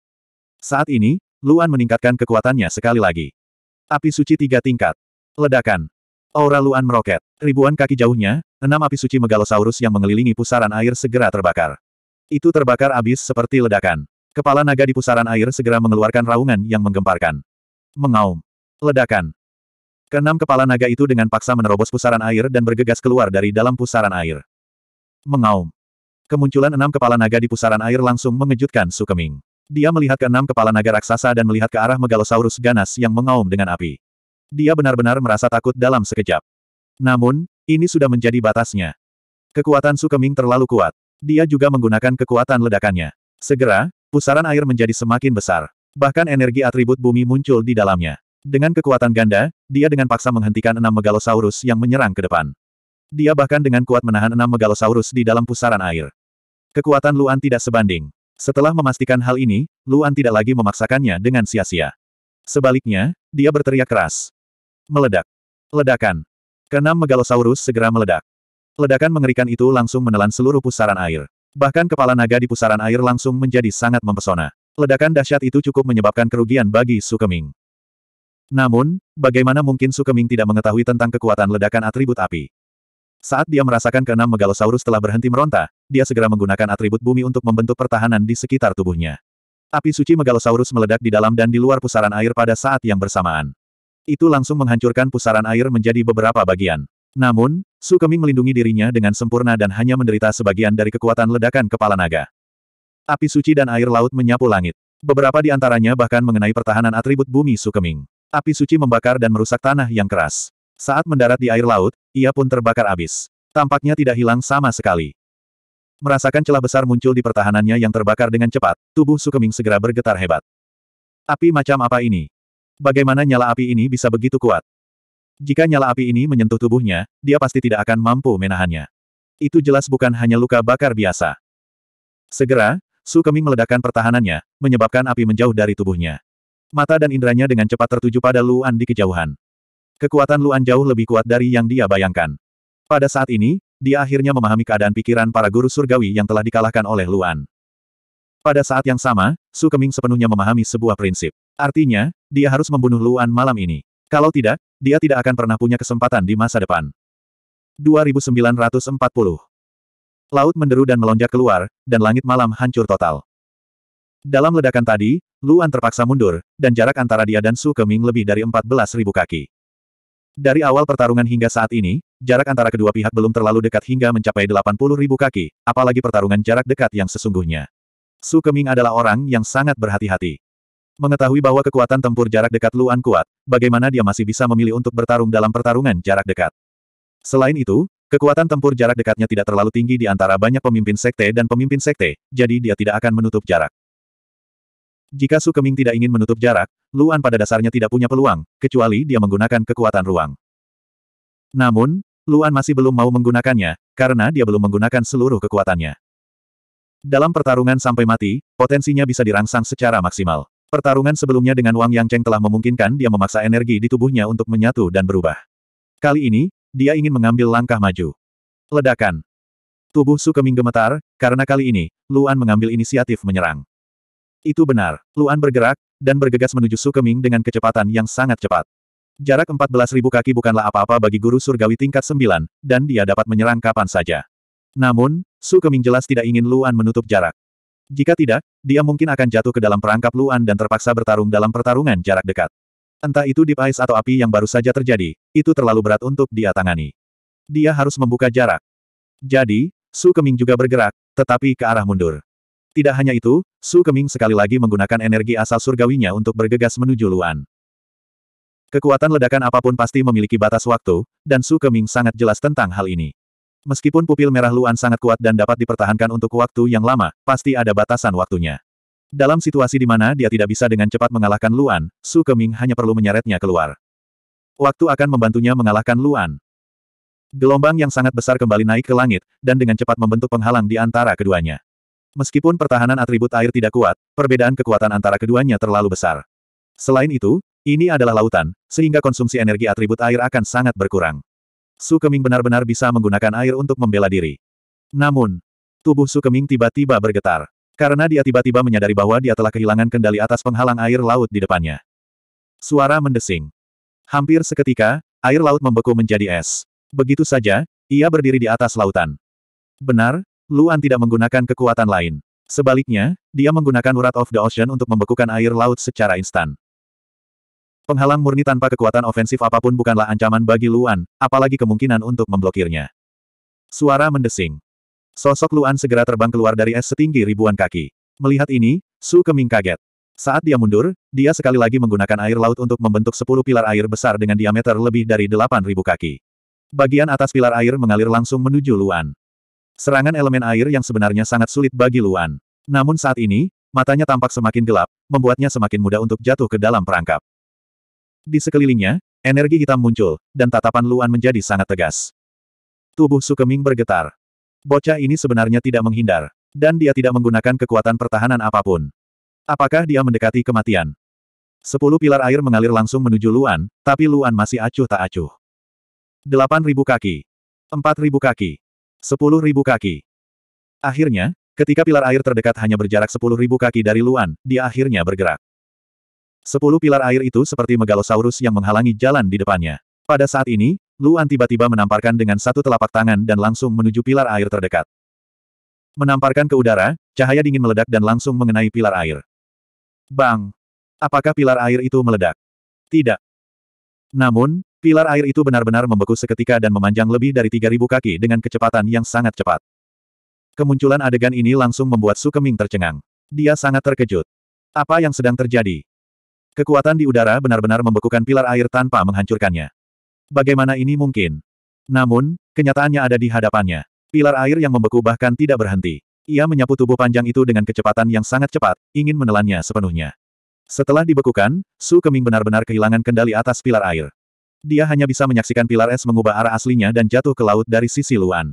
Saat ini, Luan meningkatkan kekuatannya sekali lagi. Api suci tiga tingkat. Ledakan. Aura Luan meroket. Ribuan kaki jauhnya, enam api suci Megalosaurus yang mengelilingi pusaran air segera terbakar. Itu terbakar abis seperti ledakan. Kepala naga di pusaran air segera mengeluarkan raungan yang menggemparkan. Mengaum. Ledakan. Keenam kepala naga itu dengan paksa menerobos pusaran air dan bergegas keluar dari dalam pusaran air. Mengaum. Kemunculan enam kepala naga di pusaran air langsung mengejutkan Sukeming. Dia melihat keenam kepala naga raksasa dan melihat ke arah Megalosaurus ganas yang mengaum dengan api. Dia benar-benar merasa takut dalam sekejap. Namun, ini sudah menjadi batasnya. Kekuatan Sukeming terlalu kuat. Dia juga menggunakan kekuatan ledakannya. Segera, pusaran air menjadi semakin besar. Bahkan energi atribut bumi muncul di dalamnya. Dengan kekuatan ganda, dia dengan paksa menghentikan enam megalosaurus yang menyerang ke depan. Dia bahkan dengan kuat menahan enam megalosaurus di dalam pusaran air. Kekuatan Luan tidak sebanding. Setelah memastikan hal ini, Luan tidak lagi memaksakannya dengan sia-sia. Sebaliknya, dia berteriak keras. Meledak. Ledakan. Kenam megalosaurus segera meledak. Ledakan mengerikan itu langsung menelan seluruh pusaran air. Bahkan kepala naga di pusaran air langsung menjadi sangat mempesona. Ledakan dahsyat itu cukup menyebabkan kerugian bagi Sukeming. Namun, bagaimana mungkin Sukeming tidak mengetahui tentang kekuatan ledakan atribut api? Saat dia merasakan keenam megalosaurus telah berhenti meronta, dia segera menggunakan atribut bumi untuk membentuk pertahanan di sekitar tubuhnya. Api suci megalosaurus meledak di dalam dan di luar pusaran air pada saat yang bersamaan. Itu langsung menghancurkan pusaran air menjadi beberapa bagian. Namun, Su Keming melindungi dirinya dengan sempurna dan hanya menderita sebagian dari kekuatan ledakan kepala naga. Api suci dan air laut menyapu langit. Beberapa di antaranya bahkan mengenai pertahanan atribut bumi Su Keming. Api suci membakar dan merusak tanah yang keras. Saat mendarat di air laut, ia pun terbakar abis. Tampaknya tidak hilang sama sekali. Merasakan celah besar muncul di pertahanannya yang terbakar dengan cepat, tubuh Sukeming segera bergetar hebat. Api macam apa ini? Bagaimana nyala api ini bisa begitu kuat? Jika nyala api ini menyentuh tubuhnya, dia pasti tidak akan mampu menahannya. Itu jelas bukan hanya luka bakar biasa. Segera, Sukeming meledakkan pertahanannya, menyebabkan api menjauh dari tubuhnya. Mata dan indranya dengan cepat tertuju pada Luan di kejauhan. Kekuatan Luan jauh lebih kuat dari yang dia bayangkan. Pada saat ini, dia akhirnya memahami keadaan pikiran para guru surgawi yang telah dikalahkan oleh Luan. Pada saat yang sama, Su Keming sepenuhnya memahami sebuah prinsip. Artinya, dia harus membunuh Luan malam ini. Kalau tidak, dia tidak akan pernah punya kesempatan di masa depan. 2940 Laut menderu dan melonjak keluar, dan langit malam hancur total. Dalam ledakan tadi, Luan terpaksa mundur, dan jarak antara dia dan Su Keming lebih dari 14.000 kaki. Dari awal pertarungan hingga saat ini, jarak antara kedua pihak belum terlalu dekat hingga mencapai 80.000 kaki, apalagi pertarungan jarak dekat yang sesungguhnya. Su Keming adalah orang yang sangat berhati-hati. Mengetahui bahwa kekuatan tempur jarak dekat Luan kuat, bagaimana dia masih bisa memilih untuk bertarung dalam pertarungan jarak dekat. Selain itu, kekuatan tempur jarak dekatnya tidak terlalu tinggi di antara banyak pemimpin sekte dan pemimpin sekte, jadi dia tidak akan menutup jarak. Jika Su Keming tidak ingin menutup jarak, Luan pada dasarnya tidak punya peluang, kecuali dia menggunakan kekuatan ruang. Namun, Luan masih belum mau menggunakannya, karena dia belum menggunakan seluruh kekuatannya. Dalam pertarungan sampai mati, potensinya bisa dirangsang secara maksimal. Pertarungan sebelumnya dengan Wang Yang Cheng telah memungkinkan dia memaksa energi di tubuhnya untuk menyatu dan berubah. Kali ini, dia ingin mengambil langkah maju. Ledakan. Tubuh Su Keming gemetar, karena kali ini, Luan mengambil inisiatif menyerang. Itu benar. Luan bergerak, dan bergegas menuju Su Keming dengan kecepatan yang sangat cepat. Jarak 14.000 kaki bukanlah apa-apa bagi guru surgawi tingkat 9, dan dia dapat menyerang kapan saja. Namun, Su Keming jelas tidak ingin Luan menutup jarak. Jika tidak, dia mungkin akan jatuh ke dalam perangkap Luan dan terpaksa bertarung dalam pertarungan jarak dekat. Entah itu Deep Ice atau api yang baru saja terjadi, itu terlalu berat untuk dia tangani. Dia harus membuka jarak. Jadi, Su Keming juga bergerak, tetapi ke arah mundur. Tidak hanya itu, Su Keming sekali lagi menggunakan energi asal surgawinya untuk bergegas menuju Luan. Kekuatan ledakan apapun pasti memiliki batas waktu, dan Su Keming sangat jelas tentang hal ini. Meskipun pupil merah Luan sangat kuat dan dapat dipertahankan untuk waktu yang lama, pasti ada batasan waktunya. Dalam situasi di mana dia tidak bisa dengan cepat mengalahkan Luan, Su Keming hanya perlu menyeretnya keluar. Waktu akan membantunya mengalahkan Luan. Gelombang yang sangat besar kembali naik ke langit, dan dengan cepat membentuk penghalang di antara keduanya. Meskipun pertahanan atribut air tidak kuat, perbedaan kekuatan antara keduanya terlalu besar. Selain itu, ini adalah lautan, sehingga konsumsi energi atribut air akan sangat berkurang. Su Keming benar-benar bisa menggunakan air untuk membela diri. Namun, tubuh Su Keming tiba-tiba bergetar. Karena dia tiba-tiba menyadari bahwa dia telah kehilangan kendali atas penghalang air laut di depannya. Suara mendesing. Hampir seketika, air laut membeku menjadi es. Begitu saja, ia berdiri di atas lautan. Benar, Luan tidak menggunakan kekuatan lain. Sebaliknya, dia menggunakan urat of the ocean untuk membekukan air laut secara instan. Penghalang murni tanpa kekuatan ofensif apapun bukanlah ancaman bagi Luan, apalagi kemungkinan untuk memblokirnya. Suara mendesing. Sosok Luan segera terbang keluar dari es setinggi ribuan kaki. Melihat ini, Su Keming kaget. Saat dia mundur, dia sekali lagi menggunakan air laut untuk membentuk sepuluh pilar air besar dengan diameter lebih dari delapan ribu kaki. Bagian atas pilar air mengalir langsung menuju Luan. Serangan elemen air yang sebenarnya sangat sulit bagi Luan. Namun saat ini, matanya tampak semakin gelap, membuatnya semakin mudah untuk jatuh ke dalam perangkap. Di sekelilingnya, energi hitam muncul, dan tatapan Luan menjadi sangat tegas. Tubuh Sukeming bergetar. Bocah ini sebenarnya tidak menghindar, dan dia tidak menggunakan kekuatan pertahanan apapun. Apakah dia mendekati kematian? Sepuluh pilar air mengalir langsung menuju Luan, tapi Luan masih acuh tak acuh. Delapan ribu kaki. Empat ribu kaki. Sepuluh ribu kaki. Akhirnya, ketika pilar air terdekat hanya berjarak sepuluh ribu kaki dari Luan, dia akhirnya bergerak. Sepuluh pilar air itu seperti megalosaurus yang menghalangi jalan di depannya. Pada saat ini, Luan tiba-tiba menamparkan dengan satu telapak tangan dan langsung menuju pilar air terdekat. Menamparkan ke udara, cahaya dingin meledak dan langsung mengenai pilar air. Bang! Apakah pilar air itu meledak? Tidak. Namun, Pilar air itu benar-benar membeku seketika dan memanjang lebih dari 3.000 kaki dengan kecepatan yang sangat cepat. Kemunculan adegan ini langsung membuat Su Sukeming tercengang. Dia sangat terkejut. Apa yang sedang terjadi? Kekuatan di udara benar-benar membekukan pilar air tanpa menghancurkannya. Bagaimana ini mungkin? Namun, kenyataannya ada di hadapannya. Pilar air yang membeku bahkan tidak berhenti. Ia menyapu tubuh panjang itu dengan kecepatan yang sangat cepat, ingin menelannya sepenuhnya. Setelah dibekukan, Su Keming benar-benar kehilangan kendali atas pilar air. Dia hanya bisa menyaksikan pilar es mengubah arah aslinya dan jatuh ke laut dari sisi Luan.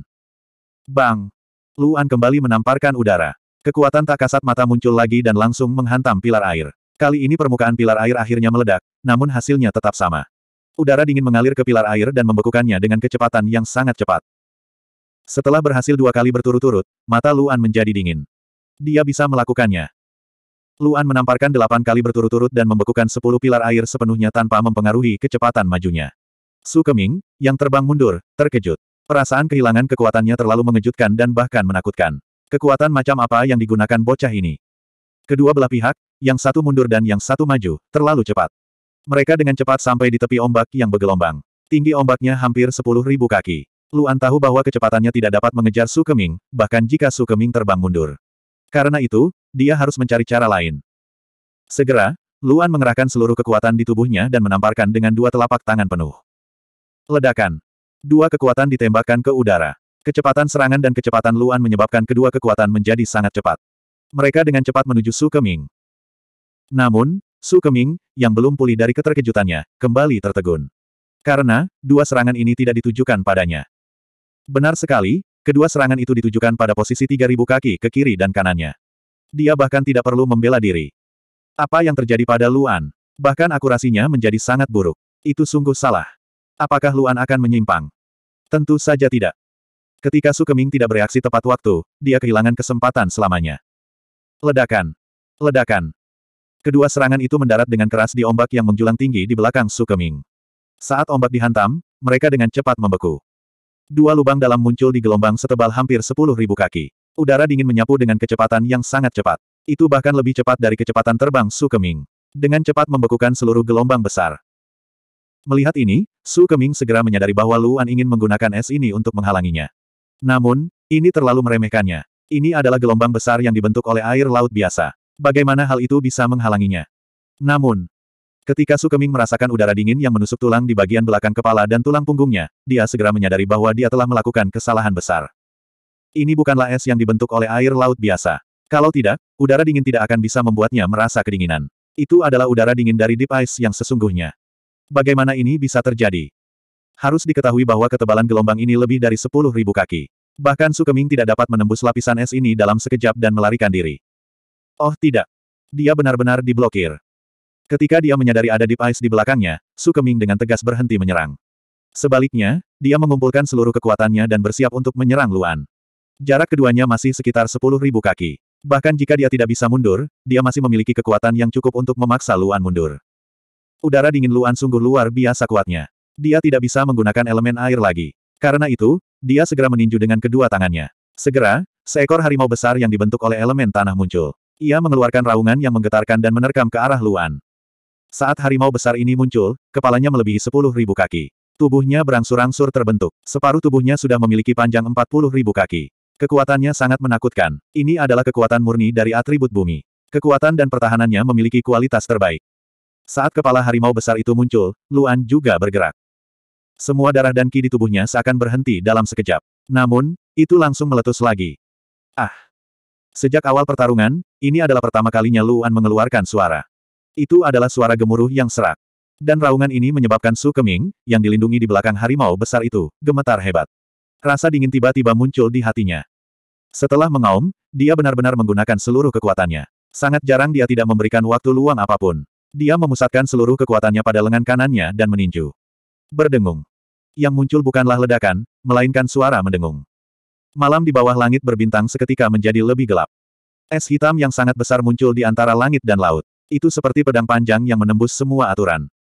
Bang! Luan kembali menamparkan udara. Kekuatan tak kasat mata muncul lagi dan langsung menghantam pilar air. Kali ini permukaan pilar air akhirnya meledak, namun hasilnya tetap sama. Udara dingin mengalir ke pilar air dan membekukannya dengan kecepatan yang sangat cepat. Setelah berhasil dua kali berturut-turut, mata Luan menjadi dingin. Dia bisa melakukannya. Luan menamparkan delapan kali berturut-turut dan membekukan sepuluh pilar air sepenuhnya tanpa mempengaruhi kecepatan majunya. Su Keming, yang terbang mundur, terkejut. Perasaan kehilangan kekuatannya terlalu mengejutkan dan bahkan menakutkan. Kekuatan macam apa yang digunakan bocah ini? Kedua belah pihak, yang satu mundur dan yang satu maju, terlalu cepat. Mereka dengan cepat sampai di tepi ombak yang bergelombang. Tinggi ombaknya hampir sepuluh ribu kaki. Luan tahu bahwa kecepatannya tidak dapat mengejar Su Keming, bahkan jika Su Keming terbang mundur. Karena itu, dia harus mencari cara lain. Segera, Luan mengerahkan seluruh kekuatan di tubuhnya dan menamparkan dengan dua telapak tangan penuh. Ledakan. Dua kekuatan ditembakkan ke udara. Kecepatan serangan dan kecepatan Luan menyebabkan kedua kekuatan menjadi sangat cepat. Mereka dengan cepat menuju Su Keming. Namun, Su Keming, yang belum pulih dari keterkejutannya, kembali tertegun. Karena, dua serangan ini tidak ditujukan padanya. Benar sekali, kedua serangan itu ditujukan pada posisi 3000 kaki ke kiri dan kanannya. Dia bahkan tidak perlu membela diri. Apa yang terjadi pada Luan? Bahkan akurasinya menjadi sangat buruk. Itu sungguh salah. Apakah Luan akan menyimpang? Tentu saja tidak. Ketika Sukeming tidak bereaksi tepat waktu, dia kehilangan kesempatan selamanya. Ledakan. Ledakan. Kedua serangan itu mendarat dengan keras di ombak yang menjulang tinggi di belakang Sukeming. Saat ombak dihantam, mereka dengan cepat membeku. Dua lubang dalam muncul di gelombang setebal hampir 10.000 kaki. Udara dingin menyapu dengan kecepatan yang sangat cepat. Itu bahkan lebih cepat dari kecepatan terbang Su Keming. Dengan cepat membekukan seluruh gelombang besar. Melihat ini, Su Keming segera menyadari bahwa Luan ingin menggunakan es ini untuk menghalanginya. Namun, ini terlalu meremehkannya. Ini adalah gelombang besar yang dibentuk oleh air laut biasa. Bagaimana hal itu bisa menghalanginya? Namun, ketika Su Keming merasakan udara dingin yang menusuk tulang di bagian belakang kepala dan tulang punggungnya, dia segera menyadari bahwa dia telah melakukan kesalahan besar. Ini bukanlah es yang dibentuk oleh air laut biasa. Kalau tidak, udara dingin tidak akan bisa membuatnya merasa kedinginan. Itu adalah udara dingin dari deep ice yang sesungguhnya. Bagaimana ini bisa terjadi? Harus diketahui bahwa ketebalan gelombang ini lebih dari 10.000 kaki. Bahkan Sukeming tidak dapat menembus lapisan es ini dalam sekejap dan melarikan diri. Oh tidak. Dia benar-benar diblokir. Ketika dia menyadari ada deep ice di belakangnya, Sukeming dengan tegas berhenti menyerang. Sebaliknya, dia mengumpulkan seluruh kekuatannya dan bersiap untuk menyerang Luan. Jarak keduanya masih sekitar 10.000 kaki. Bahkan jika dia tidak bisa mundur, dia masih memiliki kekuatan yang cukup untuk memaksa Luan mundur. Udara dingin Luan sungguh luar biasa kuatnya. Dia tidak bisa menggunakan elemen air lagi. Karena itu, dia segera meninju dengan kedua tangannya. Segera, seekor harimau besar yang dibentuk oleh elemen tanah muncul. Ia mengeluarkan raungan yang menggetarkan dan menerkam ke arah Luan. Saat harimau besar ini muncul, kepalanya melebihi sepuluh ribu kaki. Tubuhnya berangsur-angsur terbentuk. Separuh tubuhnya sudah memiliki panjang empat puluh ribu kaki. Kekuatannya sangat menakutkan. Ini adalah kekuatan murni dari atribut bumi. Kekuatan dan pertahanannya memiliki kualitas terbaik. Saat kepala harimau besar itu muncul, Luan juga bergerak. Semua darah dan ki di tubuhnya seakan berhenti dalam sekejap. Namun, itu langsung meletus lagi. Ah! Sejak awal pertarungan, ini adalah pertama kalinya Luan mengeluarkan suara. Itu adalah suara gemuruh yang serak. Dan raungan ini menyebabkan Su Keming, yang dilindungi di belakang harimau besar itu, gemetar hebat. Rasa dingin tiba-tiba muncul di hatinya. Setelah mengaum, dia benar-benar menggunakan seluruh kekuatannya. Sangat jarang dia tidak memberikan waktu luang apapun. Dia memusatkan seluruh kekuatannya pada lengan kanannya dan meninju. Berdengung. Yang muncul bukanlah ledakan, melainkan suara mendengung. Malam di bawah langit berbintang seketika menjadi lebih gelap. Es hitam yang sangat besar muncul di antara langit dan laut. Itu seperti pedang panjang yang menembus semua aturan.